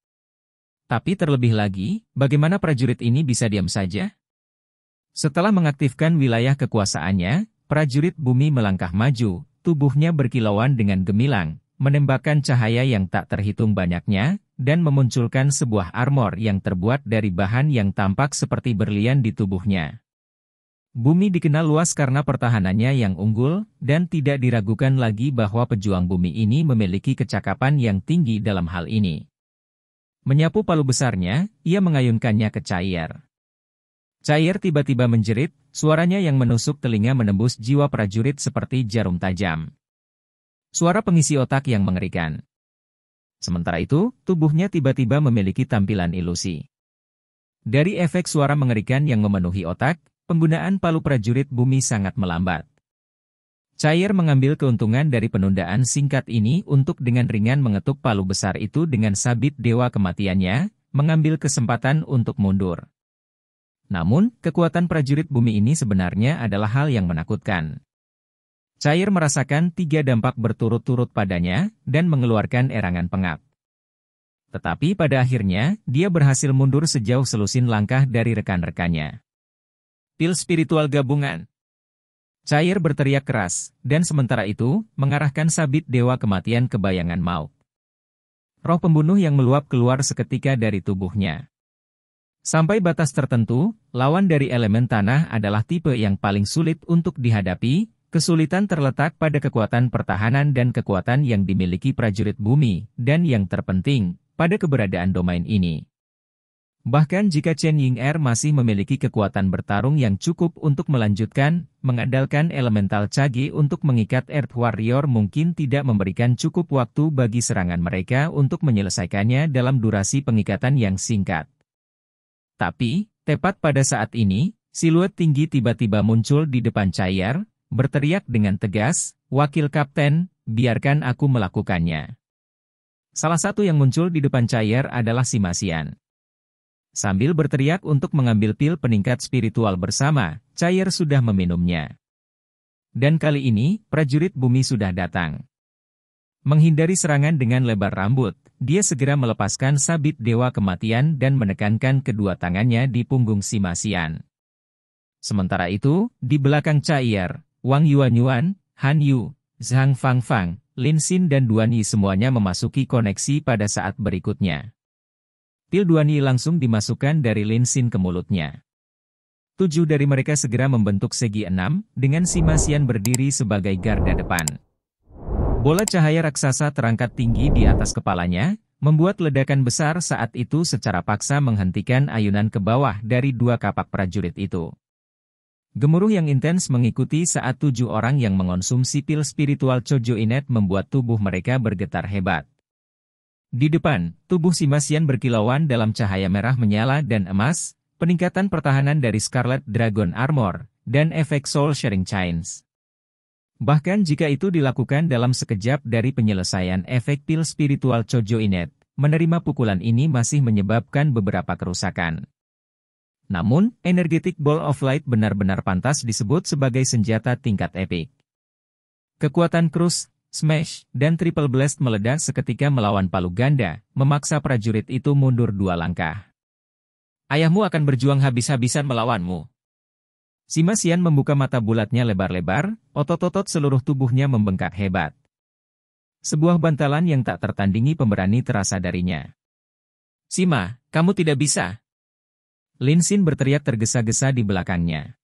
Tapi terlebih lagi, bagaimana prajurit ini bisa diam saja? Setelah mengaktifkan wilayah kekuasaannya, prajurit bumi melangkah maju, tubuhnya berkilauan dengan gemilang, menembakkan cahaya yang tak terhitung banyaknya, dan memunculkan sebuah armor yang terbuat dari bahan yang tampak seperti berlian di tubuhnya. Bumi dikenal luas karena pertahanannya yang unggul, dan tidak diragukan lagi bahwa pejuang bumi ini memiliki kecakapan yang tinggi dalam hal ini. Menyapu palu besarnya, ia mengayunkannya ke Cair. Cair tiba-tiba menjerit, suaranya yang menusuk telinga menembus jiwa prajurit seperti jarum tajam. Suara pengisi otak yang mengerikan. Sementara itu, tubuhnya tiba-tiba memiliki tampilan ilusi. Dari efek suara mengerikan yang memenuhi otak, penggunaan palu prajurit bumi sangat melambat. Cair mengambil keuntungan dari penundaan singkat ini untuk dengan ringan mengetuk palu besar itu dengan sabit dewa kematiannya, mengambil kesempatan untuk mundur. Namun, kekuatan prajurit bumi ini sebenarnya adalah hal yang menakutkan. Cair merasakan tiga dampak berturut-turut padanya dan mengeluarkan erangan pengap. Tetapi pada akhirnya, dia berhasil mundur sejauh selusin langkah dari rekan-rekannya. Pil spiritual gabungan. Cair berteriak keras, dan sementara itu, mengarahkan sabit dewa kematian ke bayangan maut. Roh pembunuh yang meluap keluar seketika dari tubuhnya. Sampai batas tertentu, lawan dari elemen tanah adalah tipe yang paling sulit untuk dihadapi, kesulitan terletak pada kekuatan pertahanan dan kekuatan yang dimiliki prajurit bumi, dan yang terpenting, pada keberadaan domain ini. Bahkan jika Chen Ying Er masih memiliki kekuatan bertarung yang cukup untuk melanjutkan, mengandalkan elemental cagi untuk mengikat Earth Warrior mungkin tidak memberikan cukup waktu bagi serangan mereka untuk menyelesaikannya dalam durasi pengikatan yang singkat. Tapi, tepat pada saat ini, siluet tinggi tiba-tiba muncul di depan Cair, berteriak dengan tegas, Wakil Kapten, biarkan aku melakukannya. Salah satu yang muncul di depan Cair adalah Simasian. Sambil berteriak untuk mengambil pil peningkat spiritual bersama, Cair sudah meminumnya. Dan kali ini, prajurit bumi sudah datang. Menghindari serangan dengan lebar rambut, dia segera melepaskan sabit dewa kematian dan menekankan kedua tangannya di punggung si Masian. Sementara itu, di belakang Cair, Wang Yuan Yuan, Han Yu, Zhang Fang, Lin Xin dan Duan Yi semuanya memasuki koneksi pada saat berikutnya. Pil ini langsung dimasukkan dari Linsin ke mulutnya. Tujuh dari mereka segera membentuk segi enam, dengan Xian berdiri sebagai garda depan. Bola cahaya raksasa terangkat tinggi di atas kepalanya, membuat ledakan besar saat itu secara paksa menghentikan ayunan ke bawah dari dua kapak prajurit itu. Gemuruh yang intens mengikuti saat tujuh orang yang mengonsumsi pil spiritual Chojo Inet membuat tubuh mereka bergetar hebat. Di depan, tubuh si Masian berkilauan dalam cahaya merah menyala dan emas, peningkatan pertahanan dari Scarlet Dragon Armor, dan efek Soul Sharing Chains. Bahkan jika itu dilakukan dalam sekejap dari penyelesaian efek pil spiritual Chojo Inet, menerima pukulan ini masih menyebabkan beberapa kerusakan. Namun, Energetic Ball of Light benar-benar pantas disebut sebagai senjata tingkat epik. Kekuatan Krus smash, dan triple blast meledak seketika melawan palu ganda, memaksa prajurit itu mundur dua langkah. Ayahmu akan berjuang habis-habisan melawanmu. Sima Sian membuka mata bulatnya lebar-lebar, otot-otot seluruh tubuhnya membengkak hebat. Sebuah bantalan yang tak tertandingi pemberani terasa darinya. Sima, kamu tidak bisa. Lin Xin berteriak tergesa-gesa di belakangnya.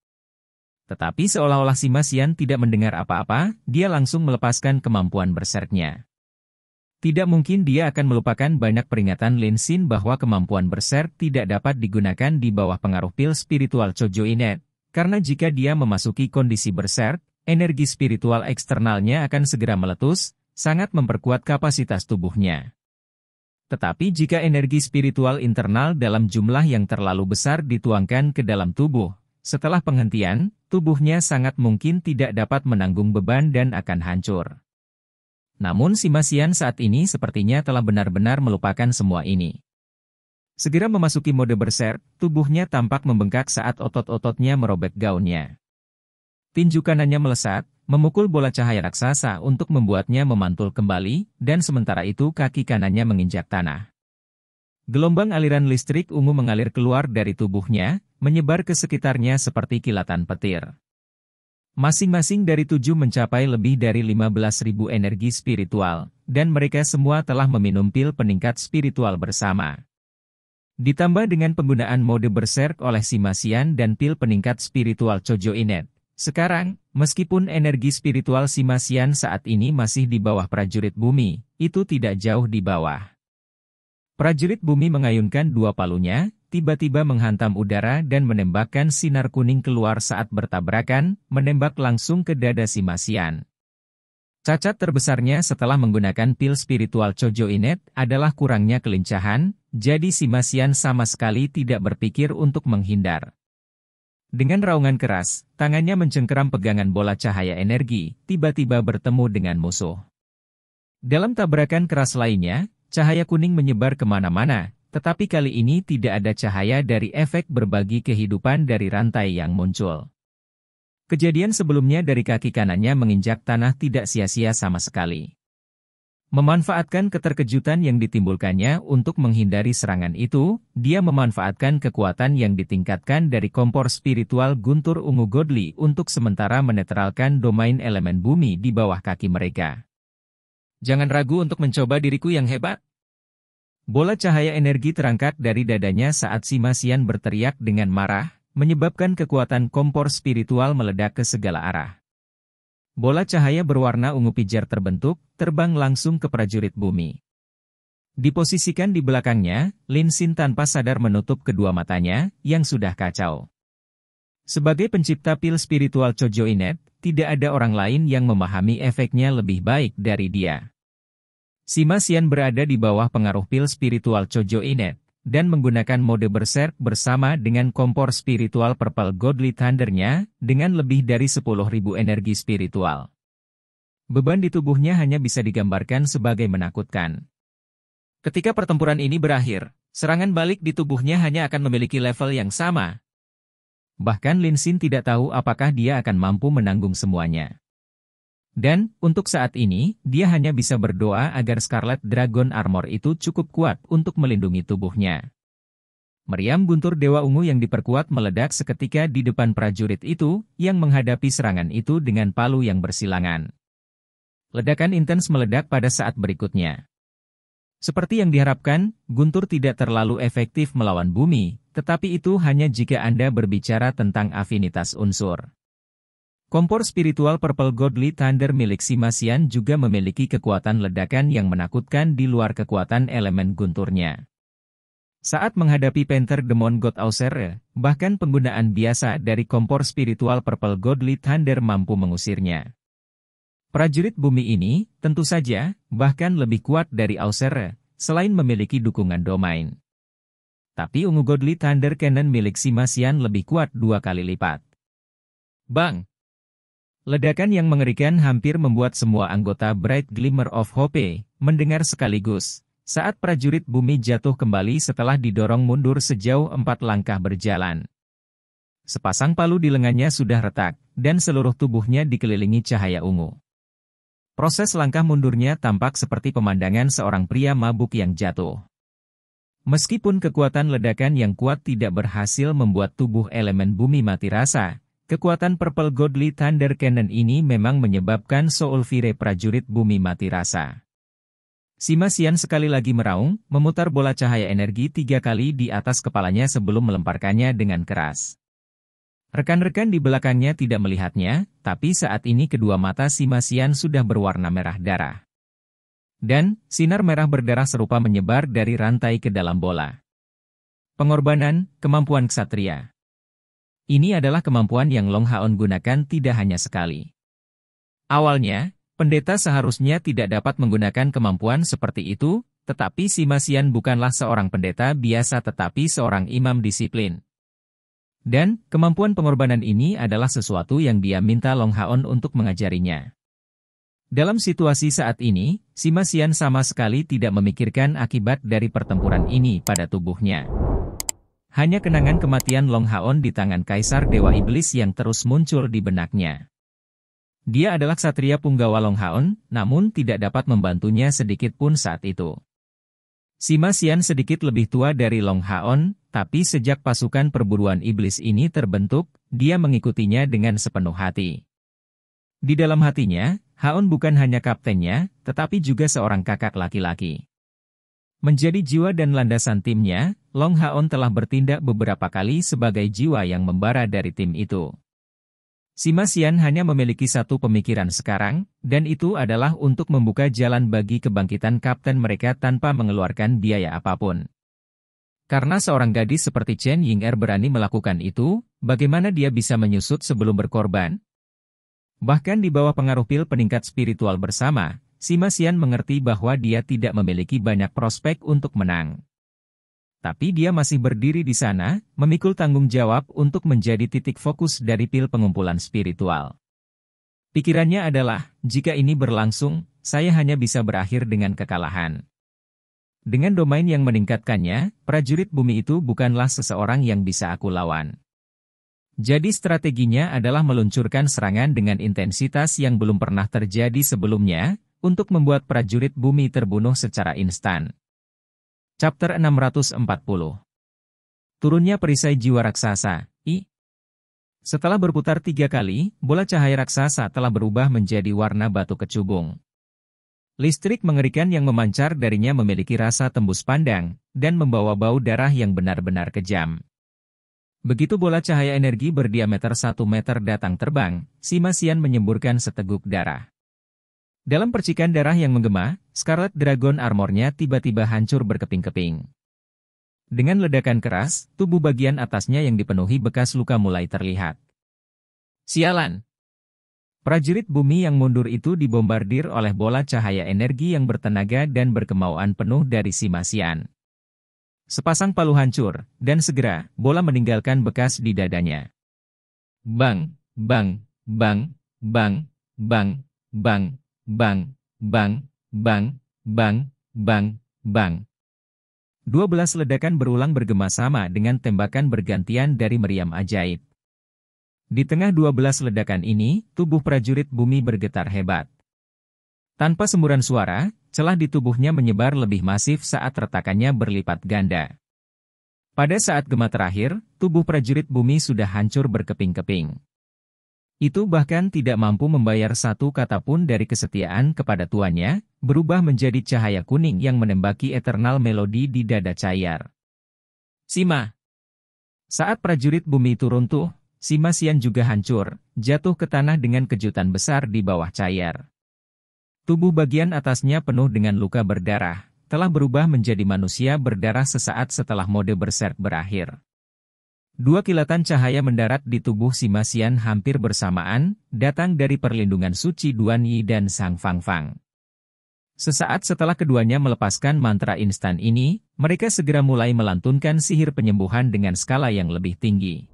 Tetapi seolah-olah si Masian tidak mendengar apa-apa, dia langsung melepaskan kemampuan berserknya. Tidak mungkin dia akan melupakan banyak peringatan Linsin bahwa kemampuan berserk tidak dapat digunakan di bawah pengaruh pil spiritual Chojo Inet, karena jika dia memasuki kondisi berserk, energi spiritual eksternalnya akan segera meletus, sangat memperkuat kapasitas tubuhnya. Tetapi jika energi spiritual internal dalam jumlah yang terlalu besar dituangkan ke dalam tubuh, setelah penghentian, tubuhnya sangat mungkin tidak dapat menanggung beban dan akan hancur. Namun Simasian saat ini sepertinya telah benar-benar melupakan semua ini. Segera memasuki mode berserk, tubuhnya tampak membengkak saat otot-ototnya merobek gaunnya. Tinju kanannya melesat, memukul bola cahaya raksasa untuk membuatnya memantul kembali, dan sementara itu kaki kanannya menginjak tanah. Gelombang aliran listrik ungu mengalir keluar dari tubuhnya, menyebar ke sekitarnya seperti kilatan petir. Masing-masing dari tujuh mencapai lebih dari 15.000 energi spiritual, dan mereka semua telah meminum pil peningkat spiritual bersama. Ditambah dengan penggunaan mode berserk oleh si Masian dan pil peningkat spiritual Chojo Inet. Sekarang, meskipun energi spiritual si Masian saat ini masih di bawah prajurit bumi, itu tidak jauh di bawah. Prajurit bumi mengayunkan dua palunya, tiba-tiba menghantam udara dan menembakkan sinar kuning keluar saat bertabrakan, menembak langsung ke dada si Masian. Cacat terbesarnya setelah menggunakan pil spiritual Chojo Inet adalah kurangnya kelincahan, jadi si Masian sama sekali tidak berpikir untuk menghindar. Dengan raungan keras, tangannya mencengkeram pegangan bola cahaya energi, tiba-tiba bertemu dengan musuh. Dalam tabrakan keras lainnya, cahaya kuning menyebar kemana-mana, tetapi kali ini tidak ada cahaya dari efek berbagi kehidupan dari rantai yang muncul. Kejadian sebelumnya dari kaki kanannya menginjak tanah tidak sia-sia sama sekali. Memanfaatkan keterkejutan yang ditimbulkannya untuk menghindari serangan itu, dia memanfaatkan kekuatan yang ditingkatkan dari kompor spiritual Guntur Ungu Godli untuk sementara menetralkan domain elemen bumi di bawah kaki mereka. Jangan ragu untuk mencoba diriku yang hebat. Bola cahaya energi terangkat dari dadanya saat Masian berteriak dengan marah, menyebabkan kekuatan kompor spiritual meledak ke segala arah. Bola cahaya berwarna ungu pijar terbentuk, terbang langsung ke prajurit bumi. Diposisikan di belakangnya, Lin Xin tanpa sadar menutup kedua matanya, yang sudah kacau. Sebagai pencipta pil spiritual Chojo Inet, tidak ada orang lain yang memahami efeknya lebih baik dari dia. Sima Masian berada di bawah pengaruh pil spiritual Chojo Inet, dan menggunakan mode berserk bersama dengan kompor spiritual Purple Godly Thundernya, dengan lebih dari 10.000 energi spiritual. Beban di tubuhnya hanya bisa digambarkan sebagai menakutkan. Ketika pertempuran ini berakhir, serangan balik di tubuhnya hanya akan memiliki level yang sama, Bahkan Lin Xin tidak tahu apakah dia akan mampu menanggung semuanya. Dan, untuk saat ini, dia hanya bisa berdoa agar Scarlet Dragon Armor itu cukup kuat untuk melindungi tubuhnya. Meriam guntur Dewa Ungu yang diperkuat meledak seketika di depan prajurit itu, yang menghadapi serangan itu dengan palu yang bersilangan. Ledakan intens meledak pada saat berikutnya. Seperti yang diharapkan, guntur tidak terlalu efektif melawan bumi, tetapi itu hanya jika Anda berbicara tentang afinitas unsur. Kompor spiritual Purple Godly Thunder milik Simasian juga memiliki kekuatan ledakan yang menakutkan di luar kekuatan elemen gunturnya. Saat menghadapi Panther Demon God Ausere, bahkan penggunaan biasa dari kompor spiritual Purple Godly Thunder mampu mengusirnya. Prajurit bumi ini, tentu saja, bahkan lebih kuat dari Ausere, selain memiliki dukungan domain. Tapi ungu Godly Thunder Cannon milik Simasian lebih kuat dua kali lipat. Bang, Ledakan yang mengerikan hampir membuat semua anggota Bright Glimmer of Hope mendengar sekaligus saat prajurit bumi jatuh kembali setelah didorong mundur sejauh empat langkah berjalan. Sepasang palu di lengannya sudah retak, dan seluruh tubuhnya dikelilingi cahaya ungu. Proses langkah mundurnya tampak seperti pemandangan seorang pria mabuk yang jatuh. Meskipun kekuatan ledakan yang kuat tidak berhasil membuat tubuh elemen bumi mati rasa, Kekuatan Purple Godly Thunder Cannon ini memang menyebabkan Soulfire prajurit bumi mati rasa. Sima Sian sekali lagi meraung, memutar bola cahaya energi tiga kali di atas kepalanya sebelum melemparkannya dengan keras. Rekan-rekan di belakangnya tidak melihatnya, tapi saat ini kedua mata Sima Sian sudah berwarna merah darah. Dan, sinar merah berdarah serupa menyebar dari rantai ke dalam bola. Pengorbanan, kemampuan ksatria. Ini adalah kemampuan yang Long Haon gunakan tidak hanya sekali. Awalnya, pendeta seharusnya tidak dapat menggunakan kemampuan seperti itu, tetapi si Simasian bukanlah seorang pendeta biasa tetapi seorang imam disiplin. Dan, kemampuan pengorbanan ini adalah sesuatu yang dia minta Long Haon untuk mengajarinya. Dalam situasi saat ini, Simasian sama sekali tidak memikirkan akibat dari pertempuran ini pada tubuhnya. Hanya kenangan kematian Long Haon di tangan Kaisar Dewa Iblis yang terus muncul di benaknya. Dia adalah satria punggawa Long Haon, namun tidak dapat membantunya sedikit pun saat itu. Sima Xian sedikit lebih tua dari Long Haon, tapi sejak pasukan perburuan iblis ini terbentuk, dia mengikutinya dengan sepenuh hati. Di dalam hatinya, Haon bukan hanya kaptennya, tetapi juga seorang kakak laki-laki. Menjadi jiwa dan landasan timnya, Long Haon telah bertindak beberapa kali sebagai jiwa yang membara dari tim itu. Sima Xian hanya memiliki satu pemikiran sekarang, dan itu adalah untuk membuka jalan bagi kebangkitan kapten mereka tanpa mengeluarkan biaya apapun. Karena seorang gadis seperti Chen Ying'er berani melakukan itu, bagaimana dia bisa menyusut sebelum berkorban? Bahkan di bawah pengaruh pil peningkat spiritual bersama, Sima Xian mengerti bahwa dia tidak memiliki banyak prospek untuk menang. Tapi dia masih berdiri di sana, memikul tanggung jawab untuk menjadi titik fokus dari pil pengumpulan spiritual. Pikirannya adalah, jika ini berlangsung, saya hanya bisa berakhir dengan kekalahan. Dengan domain yang meningkatkannya, prajurit bumi itu bukanlah seseorang yang bisa aku lawan. Jadi strateginya adalah meluncurkan serangan dengan intensitas yang belum pernah terjadi sebelumnya, untuk membuat prajurit bumi terbunuh secara instan. Chapter 640 Turunnya perisai jiwa raksasa, I. Setelah berputar tiga kali, bola cahaya raksasa telah berubah menjadi warna batu kecubung. Listrik mengerikan yang memancar darinya memiliki rasa tembus pandang, dan membawa bau darah yang benar-benar kejam. Begitu bola cahaya energi berdiameter satu meter datang terbang, si Masian menyemburkan seteguk darah. Dalam percikan darah yang menggema, Scarlet Dragon armornya tiba-tiba hancur berkeping-keping. Dengan ledakan keras, tubuh bagian atasnya yang dipenuhi bekas luka mulai terlihat. Sialan! Prajurit bumi yang mundur itu dibombardir oleh bola cahaya energi yang bertenaga dan berkemauan penuh dari si Simasian. Sepasang palu hancur, dan segera, bola meninggalkan bekas di dadanya. Bang, bang, bang, bang, bang, bang, bang, bang, bang, bang, bang, bang. Dua belas ledakan berulang bergema sama dengan tembakan bergantian dari meriam ajaib. Di tengah dua belas ledakan ini, tubuh prajurit bumi bergetar hebat. Tanpa semburan suara, celah di tubuhnya menyebar lebih masif saat retakannya berlipat ganda. Pada saat gema terakhir, tubuh prajurit bumi sudah hancur berkeping-keping. Itu bahkan tidak mampu membayar satu kata pun dari kesetiaan kepada tuannya, berubah menjadi cahaya kuning yang menembaki eternal melodi di dada Cayar. Sima Saat prajurit bumi itu runtuh, Sima Sian juga hancur, jatuh ke tanah dengan kejutan besar di bawah Cayar. Tubuh bagian atasnya penuh dengan luka berdarah, telah berubah menjadi manusia berdarah sesaat setelah mode berserk berakhir. Dua kilatan cahaya mendarat di tubuh si Simasian hampir bersamaan, datang dari perlindungan suci Duan Yi dan Sang Fang Fang. Sesaat setelah keduanya melepaskan mantra instan ini, mereka segera mulai melantunkan sihir penyembuhan dengan skala yang lebih tinggi.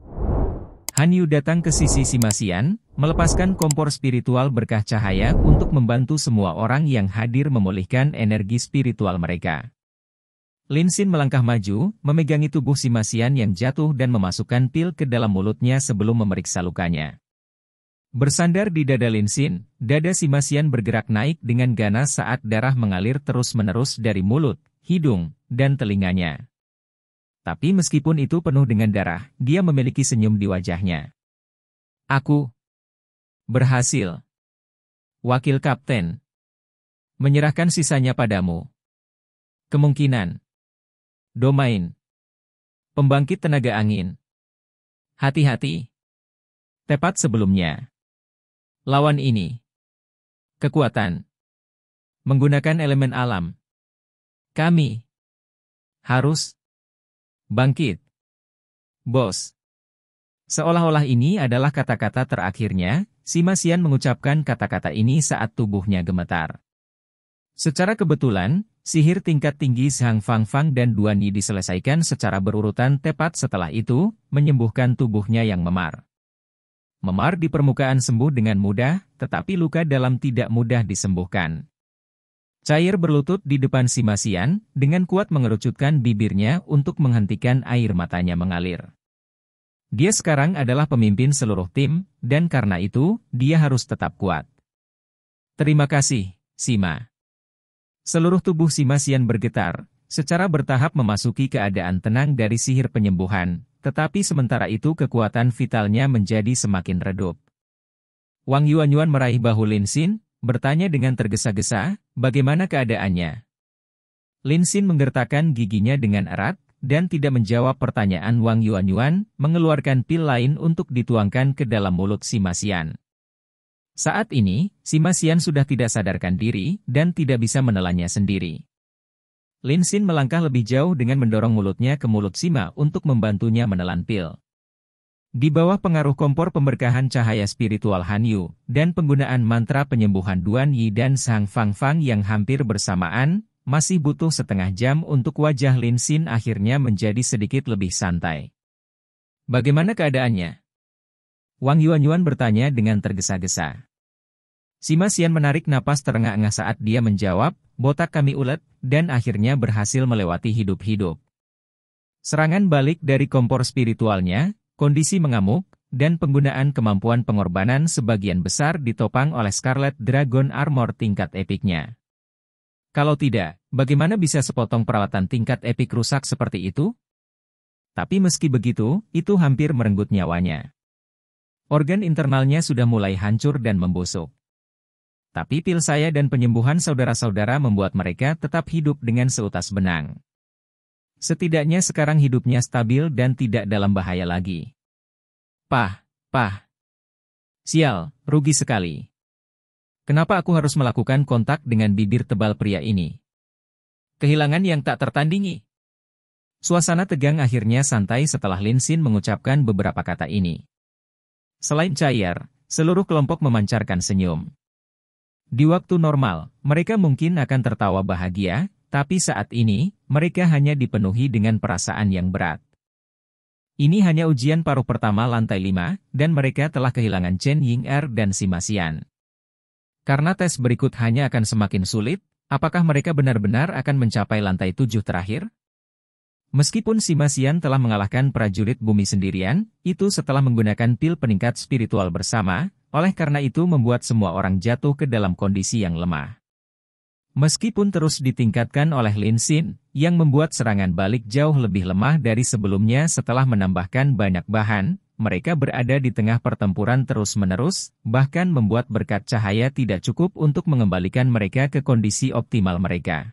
Han Yu datang ke sisi si Simasian, melepaskan kompor spiritual berkah cahaya untuk membantu semua orang yang hadir memulihkan energi spiritual mereka. Linsin melangkah maju, memegangi tubuh si Masian yang jatuh dan memasukkan pil ke dalam mulutnya sebelum memeriksa lukanya. Bersandar di dada Linsin, dada si Masian bergerak naik dengan ganas saat darah mengalir terus-menerus dari mulut, hidung, dan telinganya. Tapi meskipun itu penuh dengan darah, dia memiliki senyum di wajahnya. Aku berhasil. Wakil Kapten menyerahkan sisanya padamu. Kemungkinan Domain. Pembangkit tenaga angin. Hati-hati. Tepat sebelumnya. Lawan ini. Kekuatan. Menggunakan elemen alam. Kami. Harus. Bangkit. Bos. Seolah-olah ini adalah kata-kata terakhirnya, si Masian mengucapkan kata-kata ini saat tubuhnya gemetar. Secara kebetulan, sihir tingkat tinggi Zhang Fang Fang dan Duan Yi diselesaikan secara berurutan tepat setelah itu, menyembuhkan tubuhnya yang memar. Memar di permukaan sembuh dengan mudah, tetapi luka dalam tidak mudah disembuhkan. Cair berlutut di depan si Masian, dengan kuat mengerucutkan bibirnya untuk menghentikan air matanya mengalir. Dia sekarang adalah pemimpin seluruh tim, dan karena itu, dia harus tetap kuat. Terima kasih, Sima. Seluruh tubuh si Simasian bergetar, secara bertahap memasuki keadaan tenang dari sihir penyembuhan, tetapi sementara itu kekuatan vitalnya menjadi semakin redup. Wang Yuan Yuan meraih bahu Lin Xin, bertanya dengan tergesa-gesa, bagaimana keadaannya? Lin Xin menggertakkan giginya dengan erat, dan tidak menjawab pertanyaan Wang Yuan Yuan, mengeluarkan pil lain untuk dituangkan ke dalam mulut si Simasian. Saat ini, si Masian sudah tidak sadarkan diri dan tidak bisa menelannya sendiri. Lin Xin melangkah lebih jauh dengan mendorong mulutnya ke mulut Sima untuk membantunya menelan pil. Di bawah pengaruh kompor pemberkahan cahaya spiritual Han Yu dan penggunaan mantra penyembuhan Duan Yi dan Sang Fang Fang yang hampir bersamaan, masih butuh setengah jam untuk wajah Lin Xin akhirnya menjadi sedikit lebih santai. Bagaimana keadaannya? Wang Yuanyuan bertanya dengan tergesa-gesa. Sima Xian menarik napas terengah-engah saat dia menjawab, botak kami ulet, dan akhirnya berhasil melewati hidup-hidup. Serangan balik dari kompor spiritualnya, kondisi mengamuk, dan penggunaan kemampuan pengorbanan sebagian besar ditopang oleh Scarlet Dragon Armor tingkat epiknya. Kalau tidak, bagaimana bisa sepotong peralatan tingkat epik rusak seperti itu? Tapi meski begitu, itu hampir merenggut nyawanya. Organ internalnya sudah mulai hancur dan membusuk. Tapi pil saya dan penyembuhan saudara-saudara membuat mereka tetap hidup dengan seutas benang. Setidaknya sekarang hidupnya stabil dan tidak dalam bahaya lagi. Pah, pah. Sial, rugi sekali. Kenapa aku harus melakukan kontak dengan bibir tebal pria ini? Kehilangan yang tak tertandingi. Suasana tegang akhirnya santai setelah Linsin mengucapkan beberapa kata ini. Selain cair, seluruh kelompok memancarkan senyum. Di waktu normal, mereka mungkin akan tertawa bahagia, tapi saat ini, mereka hanya dipenuhi dengan perasaan yang berat. Ini hanya ujian paruh pertama lantai 5, dan mereka telah kehilangan Chen Ying Er dan Sima Xian. Karena tes berikut hanya akan semakin sulit, apakah mereka benar-benar akan mencapai lantai 7 terakhir? Meskipun Simasian telah mengalahkan prajurit bumi sendirian, itu setelah menggunakan pil peningkat spiritual bersama, oleh karena itu membuat semua orang jatuh ke dalam kondisi yang lemah. Meskipun terus ditingkatkan oleh Lin Xin, yang membuat serangan balik jauh lebih lemah dari sebelumnya setelah menambahkan banyak bahan, mereka berada di tengah pertempuran terus-menerus, bahkan membuat berkat cahaya tidak cukup untuk mengembalikan mereka ke kondisi optimal mereka.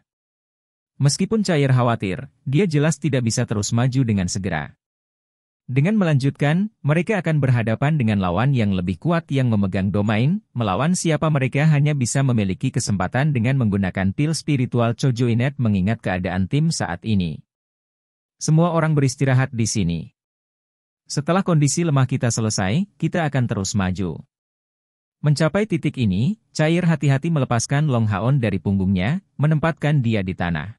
Meskipun cair khawatir, dia jelas tidak bisa terus maju dengan segera. Dengan melanjutkan, mereka akan berhadapan dengan lawan yang lebih kuat yang memegang domain, melawan siapa mereka hanya bisa memiliki kesempatan dengan menggunakan pil spiritual Chojo Inet mengingat keadaan tim saat ini. Semua orang beristirahat di sini. Setelah kondisi lemah kita selesai, kita akan terus maju. Mencapai titik ini, Cair hati-hati melepaskan Long Haon dari punggungnya, menempatkan dia di tanah.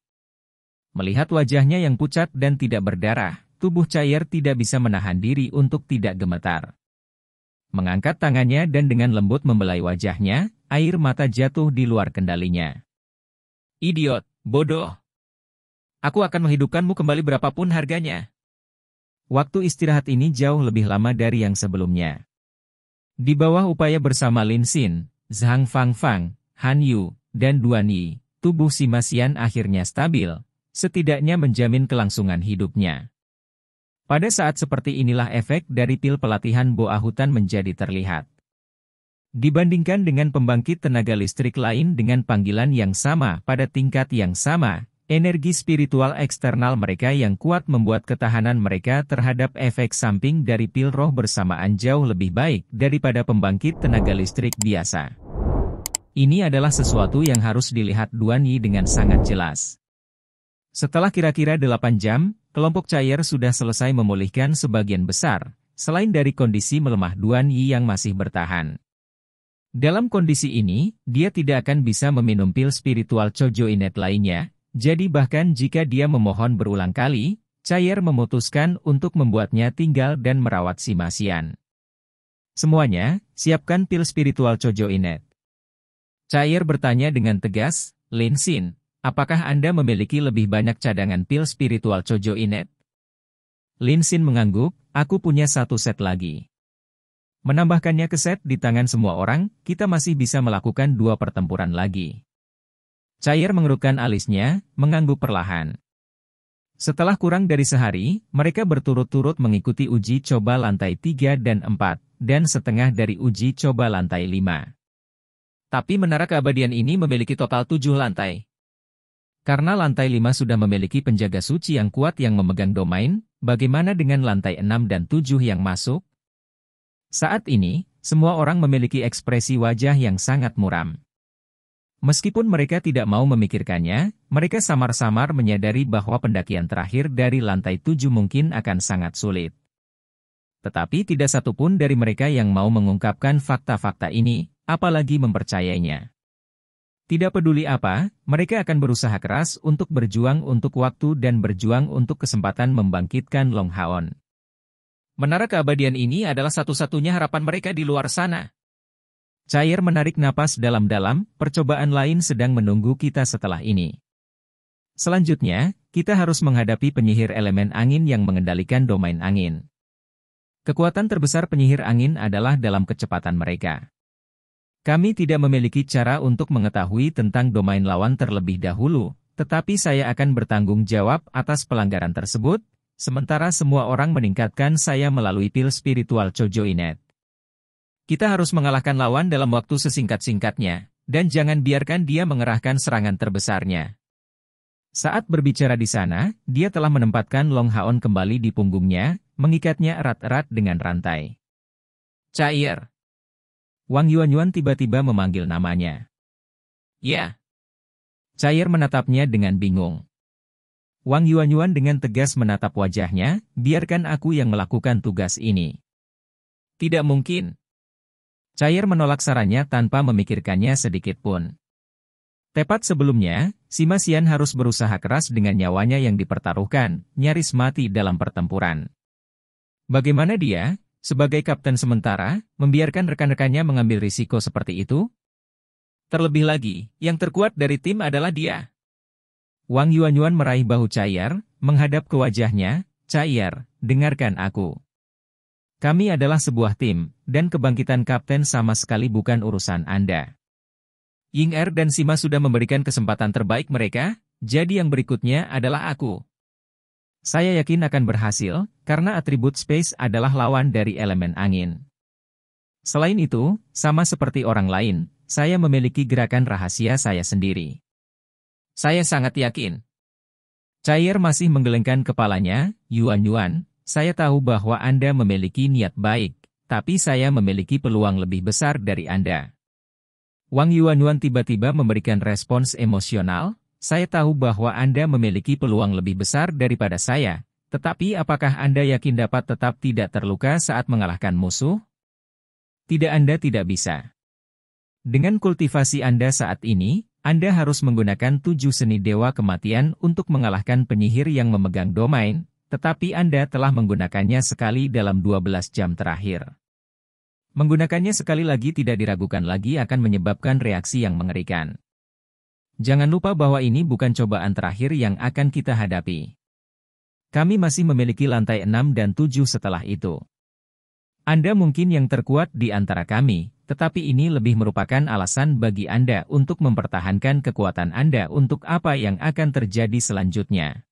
Melihat wajahnya yang pucat dan tidak berdarah, tubuh Cair tidak bisa menahan diri untuk tidak gemetar. Mengangkat tangannya dan dengan lembut membelai wajahnya, air mata jatuh di luar kendalinya. Idiot, bodoh. Aku akan menghidupkanmu kembali berapapun harganya. Waktu istirahat ini jauh lebih lama dari yang sebelumnya. Di bawah upaya bersama Lin Xin, Zhang Fang Fang, Han Yu, dan Duan Yi, tubuh si Masian akhirnya stabil, setidaknya menjamin kelangsungan hidupnya. Pada saat seperti inilah efek dari pil pelatihan boa hutan menjadi terlihat. Dibandingkan dengan pembangkit tenaga listrik lain dengan panggilan yang sama pada tingkat yang sama, energi spiritual eksternal mereka yang kuat membuat ketahanan mereka terhadap efek samping dari pil roh bersamaan jauh lebih baik daripada pembangkit tenaga listrik biasa. Ini adalah sesuatu yang harus dilihat Duan Yi dengan sangat jelas. Setelah kira-kira 8 jam, kelompok cair sudah selesai memulihkan sebagian besar, selain dari kondisi melemah Duan Yi yang masih bertahan. Dalam kondisi ini, dia tidak akan bisa meminum pil spiritual Chojo Inet lainnya, jadi bahkan jika dia memohon berulang kali, Cair memutuskan untuk membuatnya tinggal dan merawat si Masian. Semuanya, siapkan pil spiritual Chojo Inet. Cair bertanya dengan tegas, Lin Xin, Apakah Anda memiliki lebih banyak cadangan pil spiritual Chojo Inet? Lin Xin mengangguk, aku punya satu set lagi. Menambahkannya ke set di tangan semua orang, kita masih bisa melakukan dua pertempuran lagi. Cair mengerutkan alisnya, mengangguk perlahan. Setelah kurang dari sehari, mereka berturut-turut mengikuti uji coba lantai 3 dan 4, dan setengah dari uji coba lantai 5. Tapi menara keabadian ini memiliki total 7 lantai. Karena lantai 5 sudah memiliki penjaga suci yang kuat yang memegang domain, bagaimana dengan lantai 6 dan 7 yang masuk? Saat ini, semua orang memiliki ekspresi wajah yang sangat muram. Meskipun mereka tidak mau memikirkannya, mereka samar-samar menyadari bahwa pendakian terakhir dari lantai 7 mungkin akan sangat sulit. Tetapi tidak satupun dari mereka yang mau mengungkapkan fakta-fakta ini, apalagi mempercayainya. Tidak peduli apa, mereka akan berusaha keras untuk berjuang untuk waktu dan berjuang untuk kesempatan membangkitkan Long Haon. Menara keabadian ini adalah satu-satunya harapan mereka di luar sana. Cair menarik napas dalam-dalam, percobaan lain sedang menunggu kita setelah ini. Selanjutnya, kita harus menghadapi penyihir elemen angin yang mengendalikan domain angin. Kekuatan terbesar penyihir angin adalah dalam kecepatan mereka. Kami tidak memiliki cara untuk mengetahui tentang domain lawan terlebih dahulu, tetapi saya akan bertanggung jawab atas pelanggaran tersebut, sementara semua orang meningkatkan saya melalui pil spiritual Chojo Inet. Kita harus mengalahkan lawan dalam waktu sesingkat-singkatnya, dan jangan biarkan dia mengerahkan serangan terbesarnya. Saat berbicara di sana, dia telah menempatkan Long Haon kembali di punggungnya, mengikatnya erat-erat dengan rantai. Cair, Wang Yuan-Yuan tiba-tiba memanggil namanya. Ya. Cair menatapnya dengan bingung. Wang Yuan-Yuan dengan tegas menatap wajahnya, biarkan aku yang melakukan tugas ini. Tidak mungkin. Cair menolak sarannya tanpa memikirkannya sedikit pun. Tepat sebelumnya, Sima Xian harus berusaha keras dengan nyawanya yang dipertaruhkan, nyaris mati dalam pertempuran. Bagaimana dia, sebagai kapten sementara, membiarkan rekan-rekannya mengambil risiko seperti itu? Terlebih lagi, yang terkuat dari tim adalah dia. Wang Yuan Yuan meraih bahu Cair, menghadap ke wajahnya, Cair, dengarkan aku. Kami adalah sebuah tim, dan kebangkitan kapten sama sekali bukan urusan Anda. Ying Er dan Sima sudah memberikan kesempatan terbaik mereka, jadi yang berikutnya adalah aku. Saya yakin akan berhasil, karena atribut space adalah lawan dari elemen angin. Selain itu, sama seperti orang lain, saya memiliki gerakan rahasia saya sendiri. Saya sangat yakin. Cair masih menggelengkan kepalanya, Yuan-Yuan, saya tahu bahwa Anda memiliki niat baik, tapi saya memiliki peluang lebih besar dari Anda. Wang Yuan-Yuan tiba-tiba memberikan respons emosional, saya tahu bahwa Anda memiliki peluang lebih besar daripada saya, tetapi apakah Anda yakin dapat tetap tidak terluka saat mengalahkan musuh? Tidak Anda tidak bisa. Dengan kultivasi Anda saat ini, Anda harus menggunakan tujuh seni dewa kematian untuk mengalahkan penyihir yang memegang domain, tetapi Anda telah menggunakannya sekali dalam 12 jam terakhir. Menggunakannya sekali lagi tidak diragukan lagi akan menyebabkan reaksi yang mengerikan. Jangan lupa bahwa ini bukan cobaan terakhir yang akan kita hadapi. Kami masih memiliki lantai 6 dan 7 setelah itu. Anda mungkin yang terkuat di antara kami, tetapi ini lebih merupakan alasan bagi Anda untuk mempertahankan kekuatan Anda untuk apa yang akan terjadi selanjutnya.